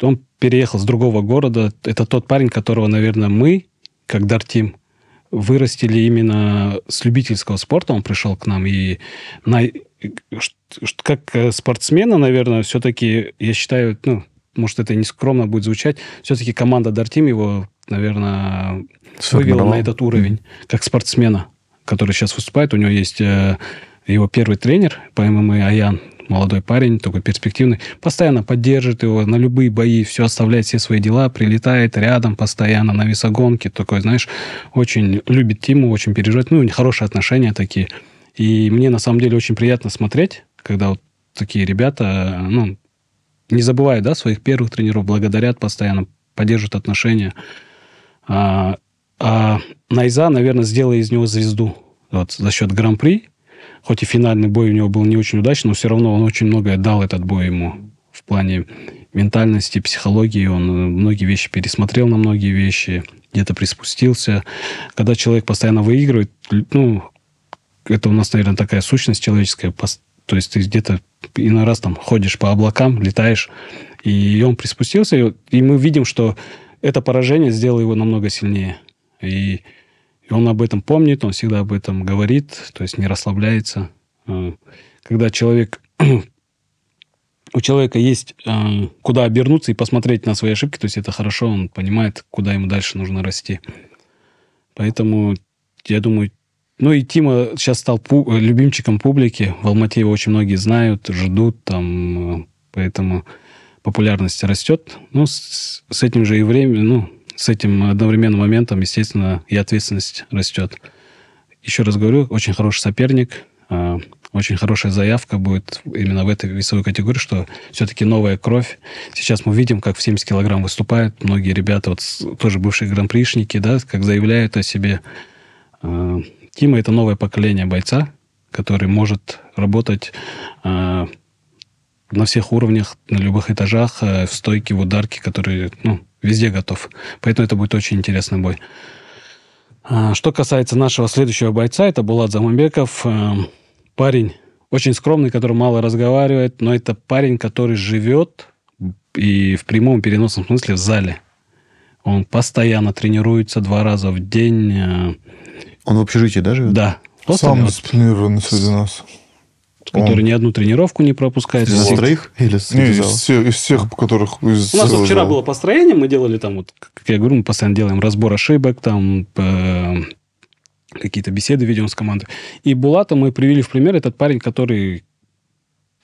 Он переехал с другого города. Это тот парень, которого, наверное, мы, как Дартим, вырастили именно с любительского спорта. Он пришел к нам и на, как э, спортсмена, наверное, все-таки, я считаю, ну, может, это не скромно будет звучать, все-таки команда Дартим его, наверное, вывела на этот уровень, mm-hmm. как спортсмена, который сейчас выступает. У него есть э, его первый тренер по ММА, Аян молодой парень, такой перспективный, постоянно поддержит его на любые бои, все оставляет все свои дела, прилетает рядом постоянно на весогонке, такой, знаешь, очень любит Тиму, очень переживает, ну, хорошие отношения такие. И мне на самом деле очень приятно смотреть, когда вот такие ребята, ну, не забывают, да, своих первых тренеров, благодарят постоянно, поддерживают отношения. А, а Найза, наверное, сделала из него звезду вот, за счет гран-при, хоть и финальный бой у него был не очень удачный, но все равно он очень многое дал этот бой ему в плане ментальности, психологии. Он э, многие вещи пересмотрел на многие вещи, где-то приспустился. Когда человек постоянно выигрывает, ну, это у нас, наверное, такая сущность человеческая. То есть ты где-то иной раз там ходишь по облакам, летаешь, и он приспустился. И мы видим, что это поражение сделало его намного сильнее. И и он об этом помнит, он всегда об этом говорит, то есть не расслабляется. А, когда человек... У человека есть а, куда обернуться и посмотреть на свои ошибки, то есть это хорошо, он понимает, куда ему дальше нужно расти. Поэтому, я думаю, ну и Тима сейчас стал пу- любимчиком публики. В Алмате его очень многие знают, ждут там, а, поэтому популярность растет. Ну, с, с этим же и время, ну, с этим одновременным моментом, естественно, и ответственность растет. Еще раз говорю, очень хороший соперник, а, очень хорошая заявка будет именно в этой весовой категории, что все-таки новая кровь. Сейчас мы видим, как в 70 килограмм выступают многие ребята, вот тоже бывшие гран-пришники, да, как заявляют о себе. А, Тима – это новое поколение бойца, который может работать а, на всех уровнях, на любых этажах, э, в стойке, в ударке, которые ну, везде готов. Поэтому это будет очень интересный бой. А, что касается нашего следующего бойца, это Булат Замамбеков. Э, парень очень скромный, который мало разговаривает, но это парень, который живет и в прямом переносном смысле в зале. Он постоянно тренируется два раза в день. Э. Он в общежитии, да, живет? Да. Сам дисциплинированный среди нас который ни одну тренировку не пропускает. Из троих или не, из, всех, из всех, у которых... Из у нас вот вчера было построение, мы делали там, вот, как я говорю, мы постоянно делаем разбор ошибок, там э, какие-то беседы ведем с командой. И Булата мы привели в пример, этот парень, который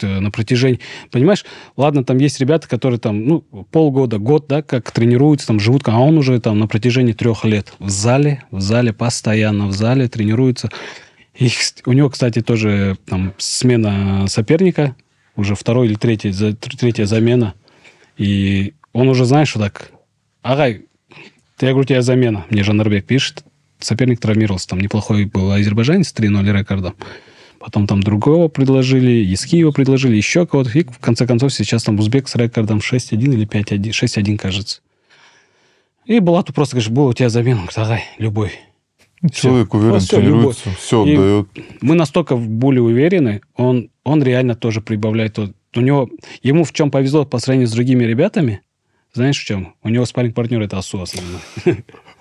э, на протяжении... Понимаешь, ладно, там есть ребята, которые там, ну, полгода, год, да, как тренируются, там живут, а он уже там на протяжении трех лет в зале, в зале постоянно, в зале тренируется. Их, у него, кстати, тоже там смена соперника, уже второй или третий, за, третья замена. И он уже знает, что так, ага, я говорю, у тебя замена. Мне Жандарбек пишет, соперник травмировался. Там неплохой был азербайджанец 3-0 рекордом. Потом там другого предложили, из Киева предложили, еще кого-то. И в конце концов сейчас там узбек с рекордом 6-1 или 5-1, 6-1, кажется. И Булату просто, говоришь, был у тебя замена. Он говорит, любой. Человек все. уверен, ну, все, тренируется, любовь. все отдает. Мы настолько более уверены, он, он реально тоже прибавляет. Вот, у него, ему в чем повезло по сравнению с другими ребятами, знаешь в чем? У него спаринг партнер это АСУ основной.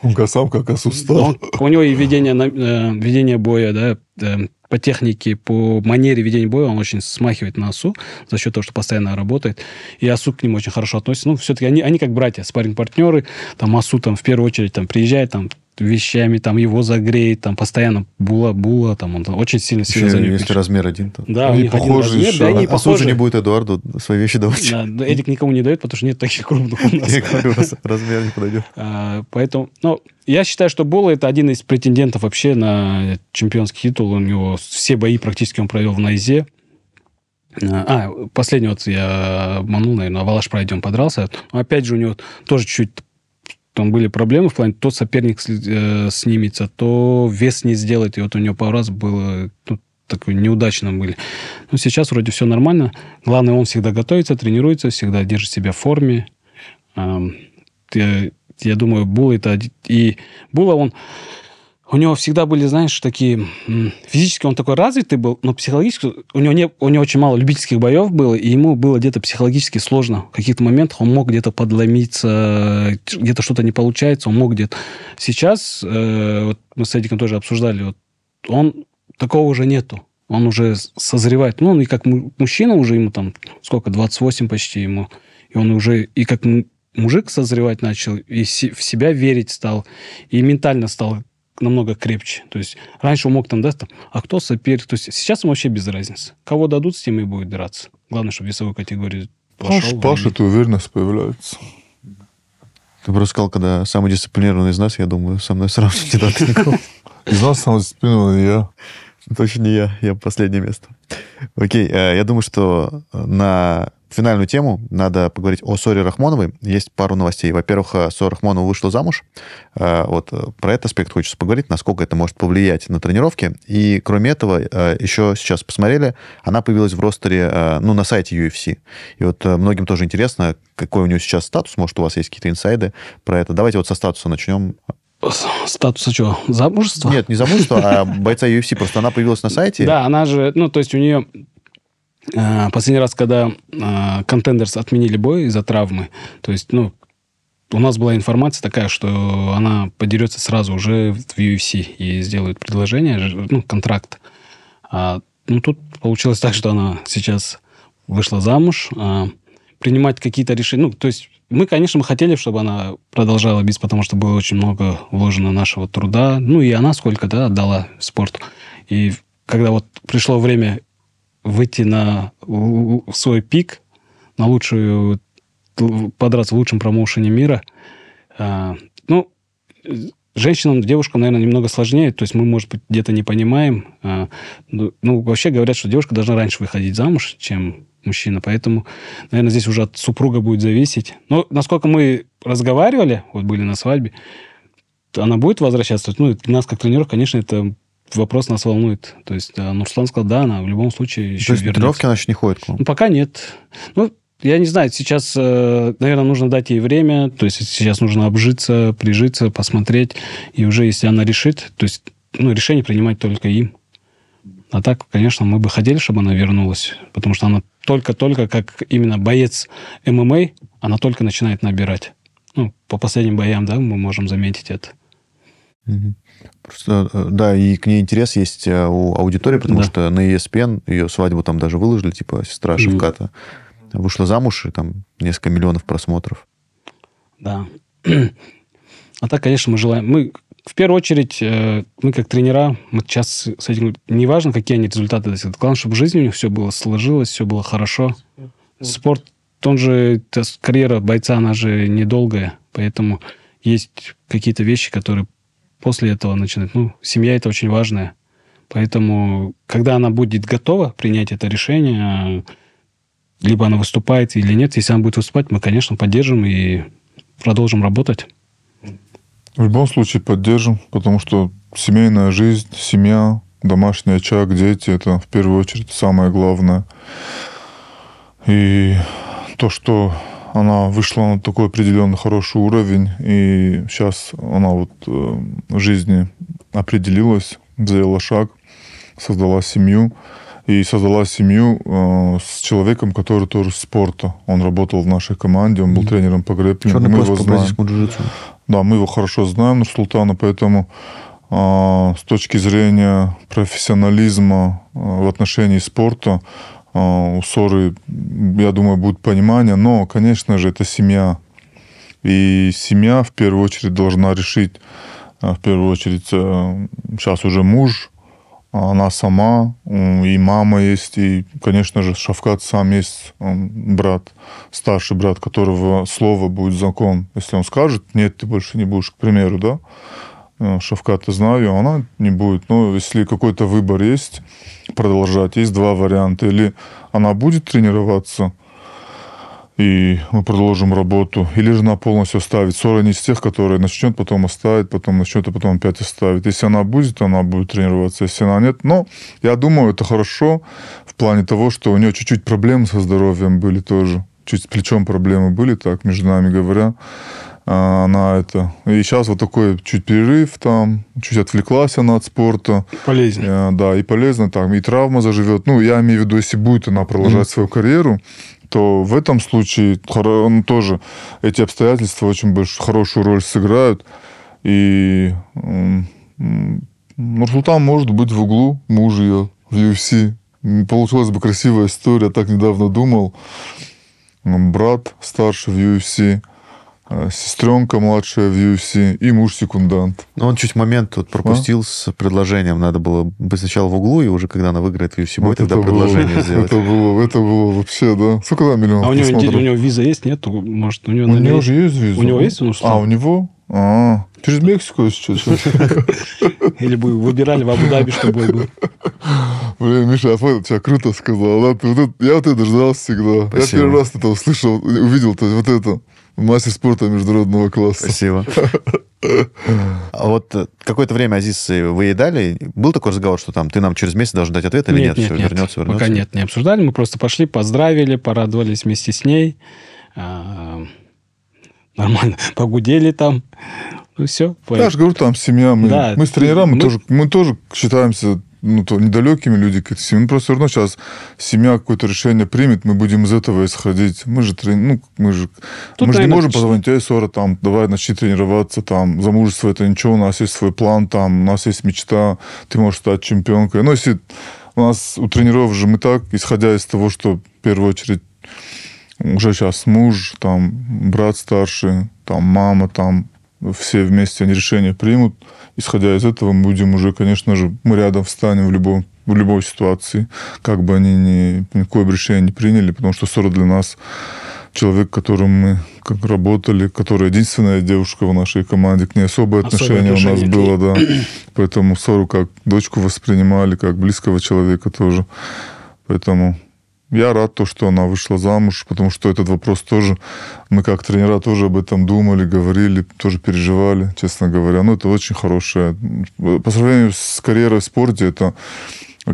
Он сам как АСУ стал. у него и ведение, э, ведение боя, да, э, по технике, по манере ведения боя он очень смахивает на АСУ за счет того, что постоянно работает. И АСУ к ним очень хорошо относится. Ну, все-таки они, они как братья, спаринг партнеры Там АСУ там, в первую очередь там, приезжает, там, вещами, там его загреет, там постоянно була-була, там он там, очень сильно сильно за Если печет. размер один, то да, ну, похожи, один да, они а похожи. не будет Эдуарду свои вещи давать. Да, ну, Эдик никому не дает, потому что нет таких крупных у нас. Я говорю, размер не подойдет. А, поэтому, ну, я считаю, что Була это один из претендентов вообще на чемпионский титул. У него все бои практически он провел в Найзе. А, а последний вот я обманул, наверное, а Валаш пройдем подрался. Опять же, у него тоже чуть там были проблемы в плане, то соперник э, снимется, то вес не сделает. И вот у него пару раз было ну, такой неудачным были. Но ну, сейчас вроде все нормально. Главное, он всегда готовится, тренируется, всегда держит себя в форме. Эм, я, я думаю, Була это... И Була, он у него всегда были, знаешь, такие... Физически он такой развитый был, но психологически... У него, не, у него очень мало любительских боев было, и ему было где-то психологически сложно. В каких-то моментах он мог где-то подломиться, где-то что-то не получается, он мог где-то... Сейчас, э, вот мы с Эдиком тоже обсуждали, вот он... Такого уже нету. Он уже созревает. Ну, он и как мужчина уже ему там... Сколько? 28 почти ему. И он уже и как мужик созревать начал, и в себя верить стал, и ментально стал намного крепче. То есть раньше он мог там, дать, там, а кто соперник? То есть сейчас ему вообще без разницы. Кого дадут, с тем и будет драться. Главное, чтобы весовой категории пошел. А Паша, ты уверенность появляется. Ты просто сказал, когда самый дисциплинированный из нас, я думаю, со мной сравнивать не дадут никого. Из нас самый дисциплинированный я. Точно не я, я последнее место. Окей, э, я думаю, что на финальную тему надо поговорить о Соре Рахмоновой. Есть пару новостей. Во-первых, э, Сора Рахмонова вышла замуж. Э, вот э, про этот аспект хочется поговорить, насколько это может повлиять на тренировки. И кроме этого, еще сейчас посмотрели, она появилась в ростере, ну, на сайте UFC. И вот многим тоже интересно, какой у нее сейчас статус. Может, у вас есть какие-то инсайды про это. Давайте вот со статуса начнем. Статуса что Замужества? Нет, не замужества, а бойца UFC. Просто она появилась на сайте. Да, она же, ну, то есть у нее Э, последний раз, когда контендерс э, отменили бой из-за травмы, то есть, ну, у нас была информация такая, что она подерется сразу уже в UFC и сделают предложение, ну, контракт. А, ну, тут получилось так, что она сейчас вышла замуж, а, принимать какие-то решения. Ну, то есть мы, конечно, мы хотели, чтобы она продолжала бить, потому что было очень много вложено нашего труда. Ну, и она сколько, да, отдала спорту. И когда вот пришло время выйти на свой пик, на лучшую, подраться в лучшем промоушене мира. А, ну, женщинам, девушкам, наверное, немного сложнее. То есть мы, может быть, где-то не понимаем. А, ну, ну, вообще говорят, что девушка должна раньше выходить замуж, чем мужчина. Поэтому, наверное, здесь уже от супруга будет зависеть. Но насколько мы разговаривали, вот были на свадьбе, она будет возвращаться? Ну, для нас как тренеров, конечно, это вопрос нас волнует. То есть а, Нурслан сказал, да, она в любом случае еще То есть вернется. Тренировки она еще не ходит к вам? Ну, пока нет. Ну, я не знаю, сейчас, э, наверное, нужно дать ей время, то есть сейчас нужно обжиться, прижиться, посмотреть, и уже если она решит, то есть ну, решение принимать только им. А так, конечно, мы бы хотели, чтобы она вернулась, потому что она только-только, как именно боец ММА, она только начинает набирать. Ну, по последним боям, да, мы можем заметить это. Просто, э, да, и к ней интерес есть э, у аудитории, потому да. что на ESPN ее свадьбу там даже выложили, типа сестра Шевката. Вышла замуж, и там несколько миллионов просмотров. Да. А так, конечно, мы желаем. Мы, в первую очередь, э, мы как тренера, мы сейчас с этим... Не важно, какие они результаты достигнут. Главное, чтобы в жизни у них все было сложилось, все было хорошо. Спорт, он же... Карьера бойца, она же недолгая. Поэтому есть какие-то вещи, которые после этого начинать. Ну, семья это очень важное. Поэтому, когда она будет готова принять это решение, либо она выступает или нет, если она будет выступать, мы, конечно, поддержим и продолжим работать. В любом случае поддержим, потому что семейная жизнь, семья, домашний очаг, дети – это в первую очередь самое главное. И то, что она вышла на такой определенный хороший уровень, и сейчас она вот э, в жизни определилась, сделала шаг, создала семью, и создала семью э, с человеком, который тоже спорта. Он работал в нашей команде, он был тренером по грэплингу. Черный мы его знаем. Да, мы его хорошо знаем, Нурсултана, поэтому э, с точки зрения профессионализма э, в отношении спорта ссоры, а, я думаю, будет понимание, но, конечно же, это семья. И семья в первую очередь должна решить, а, в первую очередь, сейчас э, уже муж, а она сама, и мама есть, и, конечно же, Шавкат сам есть брат, старший брат, которого слово будет закон. Если он скажет, нет, ты больше не будешь, к примеру, да, э, Шавката знаю, она не будет. Но если какой-то выбор есть, продолжать. Есть два варианта. Или она будет тренироваться, и мы продолжим работу. Или же она полностью оставит. Ссора не из тех, которые начнет, потом оставит, потом начнет, а потом опять оставит. Если она будет, она будет тренироваться. Если она нет, но я думаю, это хорошо в плане того, что у нее чуть-чуть проблемы со здоровьем были тоже. Чуть с плечом проблемы были, так, между нами говоря. А, на это. И сейчас вот такой чуть перерыв там, чуть отвлеклась она от спорта. Полезно. Э, да, и полезно там, и травма заживет. Ну, я имею в виду, если будет она продолжать свою карьеру, то в этом случае он ну, тоже эти обстоятельства очень большую, хорошую роль сыграют. И ну Нурсултан может быть в углу муж ее в UFC. Получилась бы красивая история, так недавно думал. Брат старший в UFC – Э, сестренка младшая в UFC и муж секундант. Но он чуть момент тут пропустил а? с предложением. Надо было бы сначала в углу, и уже когда она выиграет UFC бой, вот тогда предложение было, сделать. Это было, это было вообще, да. Сколько там миллионов? А у него, у него виза есть, нет? Может, у него... У него же есть виза. У него есть? Ну, а, у него? А, через Мексику сейчас. Или бы выбирали в Абу-Даби, чтобы был. Блин, Миша, Афайл тебя круто сказал. Да? Ты, вот это, я вот это ждал всегда. Спасибо. Я первый раз это услышал, увидел то, есть вот это. Мастер спорта международного класса. Спасибо. А вот э, какое-то время Азис вы едали. Был такой разговор, что там ты нам через месяц должен дать ответ или нет? нет? нет, все, нет. Вернется, вернется? Пока нет, не обсуждали. Мы просто пошли, поздравили, порадовались вместе с ней. А, нормально погудели там. Ну все. я же говорю, там семья. Мы, да, мы с тренерами мы... тоже, мы тоже считаемся ну, то недалекими люди к этой семье. Ну, просто все равно сейчас семья какое-то решение примет, мы будем из этого исходить. Мы же, трени... ну, мы же, Тут мы же не можем точно. позвонить, эй, Сора, там, давай начни тренироваться, там, замужество это ничего, у нас есть свой план, там, у нас есть мечта, ты можешь стать чемпионкой. Но ну, если у нас у тренеров же мы так, исходя из того, что в первую очередь уже сейчас муж, там, брат старший, там, мама, там, все вместе они решение примут. Исходя из этого, мы будем уже, конечно же, мы рядом встанем в любом в любой ситуации, как бы они ни, никакое решение не приняли, потому что ссора для нас человек, которым мы как работали, которая единственная девушка в нашей команде, к ней особое, отношение, отношение у нас было, да. Поэтому ссору как дочку воспринимали, как близкого человека тоже. Поэтому я рад то, что она вышла замуж, потому что этот вопрос тоже, мы как тренера тоже об этом думали, говорили, тоже переживали, честно говоря. Но это очень хорошее. По сравнению с карьерой в спорте, это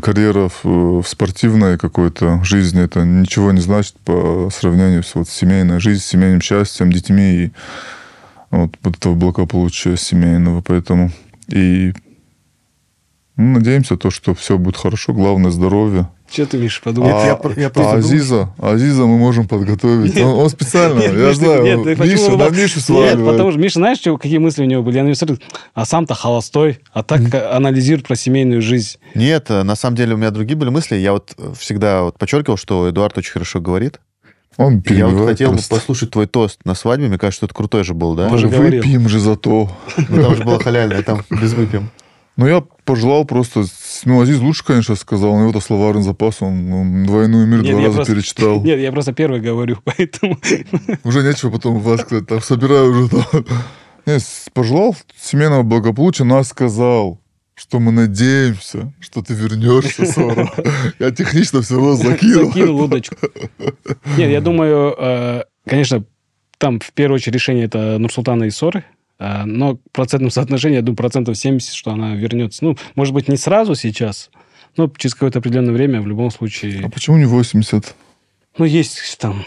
карьера в, в спортивной какой-то жизни, это ничего не значит по сравнению с вот, семейной жизнью, семейным счастьем, детьми и вот этого благополучия семейного. Поэтому и ну, надеемся то, что все будет хорошо. Главное здоровье, Че ты, Миша, подумал? А, я, я, я а, а Азиза, Азиза мы можем подготовить. Он, он специально, нет, я Миш, знаю. Нет, он, Миша, на Мишу сваливает. Нет, потому что Миша, знаешь, что, какие мысли у него были? Я на него а сам-то холостой, а так анализирует про семейную жизнь. Нет, э, на самом деле у меня другие были мысли. Я вот э, всегда вот подчеркивал, что Эдуард очень хорошо говорит. Он Я вот хотел просто. бы послушать твой тост на свадьбе. Мне кажется, что это крутой же был, да? Даже выпьем же за то. Ну, там же было халяльное, там без выпьем. Ну, я пожелал просто... Ну, Азиз лучше, конечно, сказал, но его-то словарный запас, он, он «Двойную мир» Нет, два раза просто... перечитал. Нет, я просто первый говорю, поэтому... Уже нечего потом вас сказать, там, собираю уже Нет, пожелал семейного благополучия, но сказал, что мы надеемся, что ты вернешься, Сора. Я технично всего закинул. Закинул удочку. Нет, я думаю, э, конечно, там в первую очередь решение это Нурсултана и Соры, Э, но в процентном соотношении, я думаю, процентов 70, что она вернется. Ну, может быть, не сразу сейчас, но через какое-то определенное время в любом случае... А почему не 80? Ну, есть там...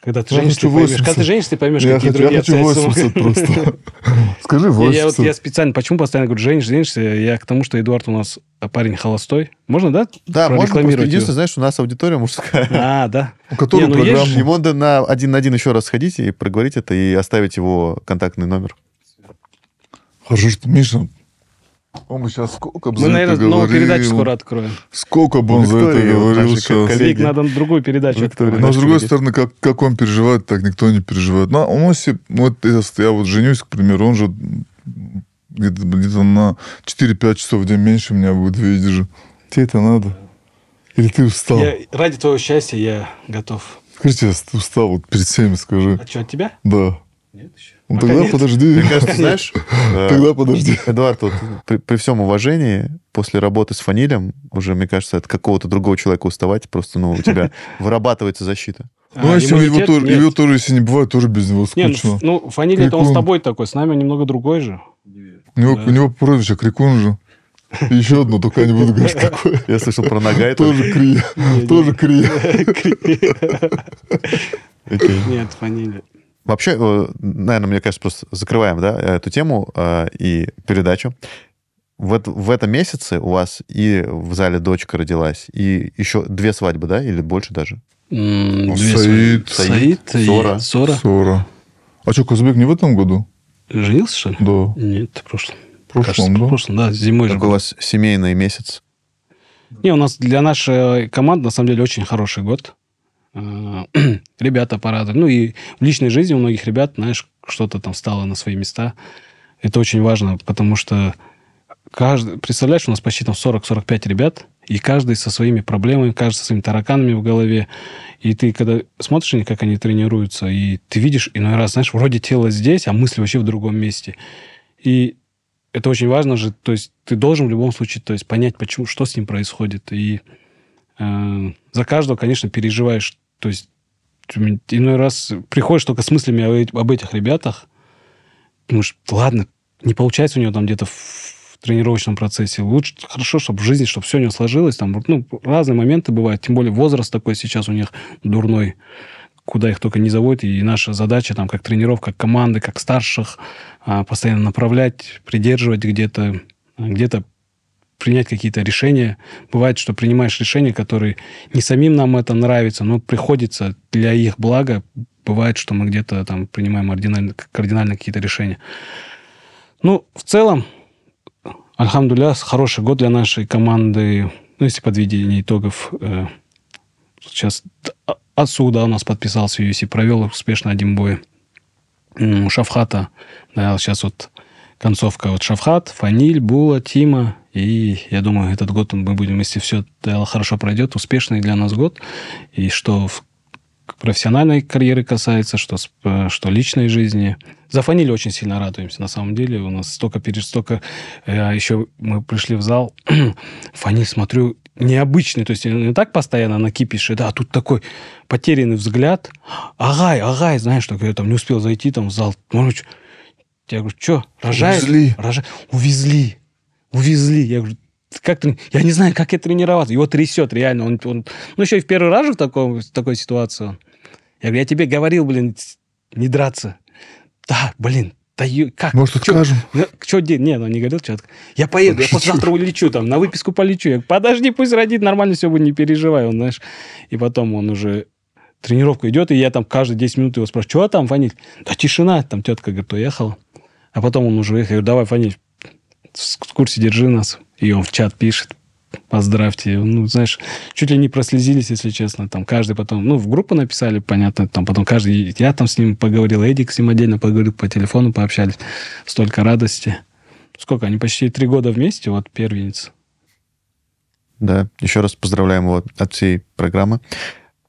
Когда ты, женишься, поймешь, когда ты женишься, ты поймешь, я какие хочу, другие Я хочу 80 просто. Скажи 80. Я, я, вот, я специально, почему постоянно говорю, женишься, женишься, я к тому, что Эдуард у нас э, парень холостой. Можно, да? Да, можно. единственное, знаешь, у нас аудитория мужская. А, да. У которой не, ну, программа. Ему надо на один на один еще раз сходить и проговорить это, и оставить его контактный номер. Хорошо, а что Миша он сейчас сколько бы Мы, наверное, говорил, новую передачу скоро откроем. Сколько бы он Виктория, за это говорил наши, сейчас. Коллеги. надо другую передачу Виктория, Но, с другой стороны, как, как он переживает, так никто не переживает. Но ну, а он, если, ну, вот, если я вот женюсь, к примеру, он же где-то, где на 4-5 часов в день меньше меня будет, видеть же. Тебе это надо? Или ты устал? Я, ради твоего счастья я готов. Скажи, ты устал вот перед всеми, скажи. А что, от тебя? Да. Нет еще. Ну, тогда нет. подожди. Мне кажется, знаешь... Тогда подожди. Эдуард, вот при, при всем уважении, после работы с фанилем, уже, мне кажется, от какого-то другого человека уставать, просто, ну, у тебя вырабатывается защита. А, ну, а, а если его тоже, нет. его тоже, если не бывает, тоже без него ну, скучно. Нет, ну, фаниль это он с тобой такой, с нами немного другой же. У него, да. у него прозвище Крикун же. Еще одно, только я не буду говорить, какое. Я слышал про Нагай. Тоже Кри, Тоже Крия. Нет, фанилия. Вообще, э, наверное, мне кажется, просто закрываем да, эту тему э, и передачу. В, в этом месяце у вас и в зале дочка родилась, и еще две свадьбы, да, или больше даже? Ну, Саид. Саид. Сора. Сора. А что, Казбек не в этом году? Женился, что ли? Да. Нет, в прошлом. В прошлом, Кажется, да? В прошлом, да, зимой. Это у вас семейный месяц. Не, у нас для нашей команды, на самом деле, очень хороший год. Э, ребята порадовали. Ну и в личной жизни у многих ребят, знаешь, что-то там стало на свои места. Это очень важно, потому что каждый, представляешь, у нас почти там 40-45 ребят, и каждый со своими проблемами, каждый со своими тараканами в голове. И ты, когда смотришь на них, как они тренируются, и ты видишь иной раз, знаешь, вроде тело здесь, а мысли вообще в другом месте. И это очень важно же, то есть ты должен в любом случае то есть, понять, почему, что с ним происходит. И э, за каждого, конечно, переживаешь то есть иной раз приходишь только с мыслями об этих ребятах, думаешь, ладно, не получается у него там где-то в тренировочном процессе. Лучше, хорошо, чтобы в жизни, чтобы все у него сложилось. Там, ну, разные моменты бывают. Тем более возраст такой сейчас у них дурной, куда их только не заводит. И наша задача там, как тренеров, как команды, как старших, а, постоянно направлять, придерживать где-то, где-то принять какие-то решения. Бывает, что принимаешь решения, которые не самим нам это нравится, но приходится для их блага. Бывает, что мы где-то там принимаем кардинально, кардинально какие-то решения. Ну, в целом, Альхамдуля, хороший год для нашей команды. Ну, если подведение итогов, э, сейчас а, отсюда у нас подписался UFC, провел успешно один бой. Шавхата, да, сейчас вот концовка вот Шавхат, Фаниль, Була, Тима и я думаю, этот год мы будем, если все хорошо пройдет, успешный для нас год. И что в профессиональной карьеры касается, что, э, что личной жизни. За фанили очень сильно радуемся, на самом деле. У нас столько, столько... Э, а еще мы пришли в зал, фаниль, смотрю, необычный, то есть не так постоянно на кипише, да, а тут такой потерянный взгляд. Агай, агай, знаешь, такой, я там не успел зайти там в зал. Может, я говорю, что, рожаешь? Увезли. Рожа... Увезли увезли. Я говорю, как трени... я не знаю, как я тренироваться. Его трясет реально. Он, он... Ну, еще и в первый раз же в, таком, в такой ситуации. Я говорю, я тебе говорил, блин, не драться. Да, блин, да как? Может, откажем? Ну, что делать? Не, ну не говорил четко. Я поеду, Подожди. я послезавтра улечу там, на выписку полечу. Я говорю, подожди, пусть родит, нормально все будет, не переживай. Он, знаешь, и потом он уже тренировка идет, и я там каждые 10 минут его спрашиваю, что там, Фаниль? Да тишина, там тетка, говорит, уехала. А потом он уже уехал, я говорю, давай, Фаниль, в курсе, держи нас. И он в чат пишет, поздравьте. Ну, знаешь, чуть ли не прослезились, если честно. Там каждый потом, ну, в группу написали, понятно, там потом каждый, я там с ним поговорил, Эдик с ним отдельно поговорил, по телефону пообщались. Столько радости. Сколько? Они почти три года вместе, вот первенец. Да, еще раз поздравляем его от всей программы.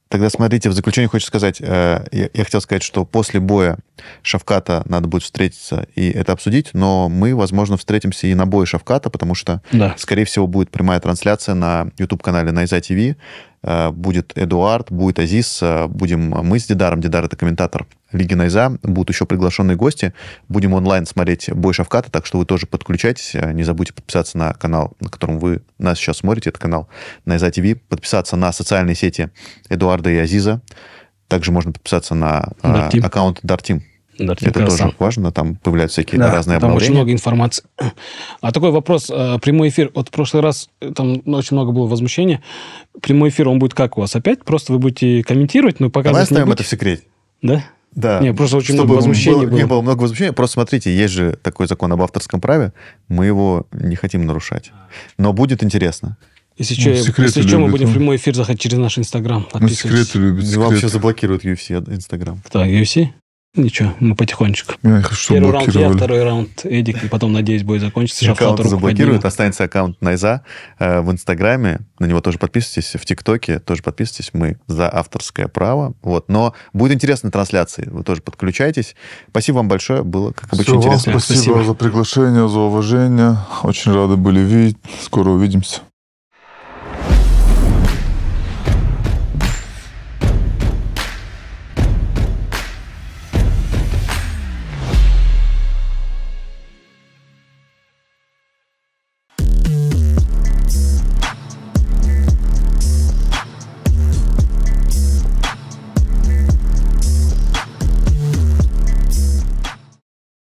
Тогда смотрите, в заключение хочу сказать, э, я, я хотел сказать, что после боя Шавката надо будет встретиться и это обсудить, но мы, возможно, встретимся и на бое Шавката, потому что, да. скорее всего, будет прямая трансляция на YouTube-канале Найза ТВ, э, будет Эдуард, будет Азис, э, будем мы с Дидаром, Дидар это комментатор Лиги Найза будут еще приглашенные гости. Будем онлайн смотреть бой Шавката, так что вы тоже подключайтесь. Э, не забудьте подписаться на канал, на котором вы нас сейчас смотрите. Это канал Найза ТВ. Подписаться на социальные сети Эдуарда и Азиза. Также можно подписаться на э, Дартим. аккаунт Дартим. Дартим Это краса. тоже важно, там появляются всякие да, разные там обновления. очень много информации. А такой вопрос, э, прямой эфир, вот в прошлый раз там очень много было возмущения. Прямой эфир, он будет как у вас? Опять просто вы будете комментировать, но показывать Давай оставим это в секрете. Да? Да. Не, просто очень Чтобы много возмущений было, было. Не было много возмущений. Просто смотрите, есть же такой закон об авторском праве. Мы его не хотим нарушать. А. Но будет интересно. Если ну, что, если что мы будем ну. в прямой эфир заходить через наш Инстаграм. Ну, секреты любят. Секреты. Вам сейчас заблокируют UFC э, Инстаграм. Так, UFC? Ничего, мы потихонечку. Я что Первый раунд я, второй раунд Эдик, и потом, надеюсь, будет закончиться. Сейчас аккаунт заблокируют, останется аккаунт Найза э, в Инстаграме, на него тоже подписывайтесь, в ТикТоке тоже подписывайтесь, мы за авторское право. Вот. Но будет интересная трансляция, вы тоже подключайтесь. Спасибо вам большое, было, как обычно, интересно. Вам спасибо, спасибо за приглашение, за уважение. Очень рады были видеть, скоро увидимся.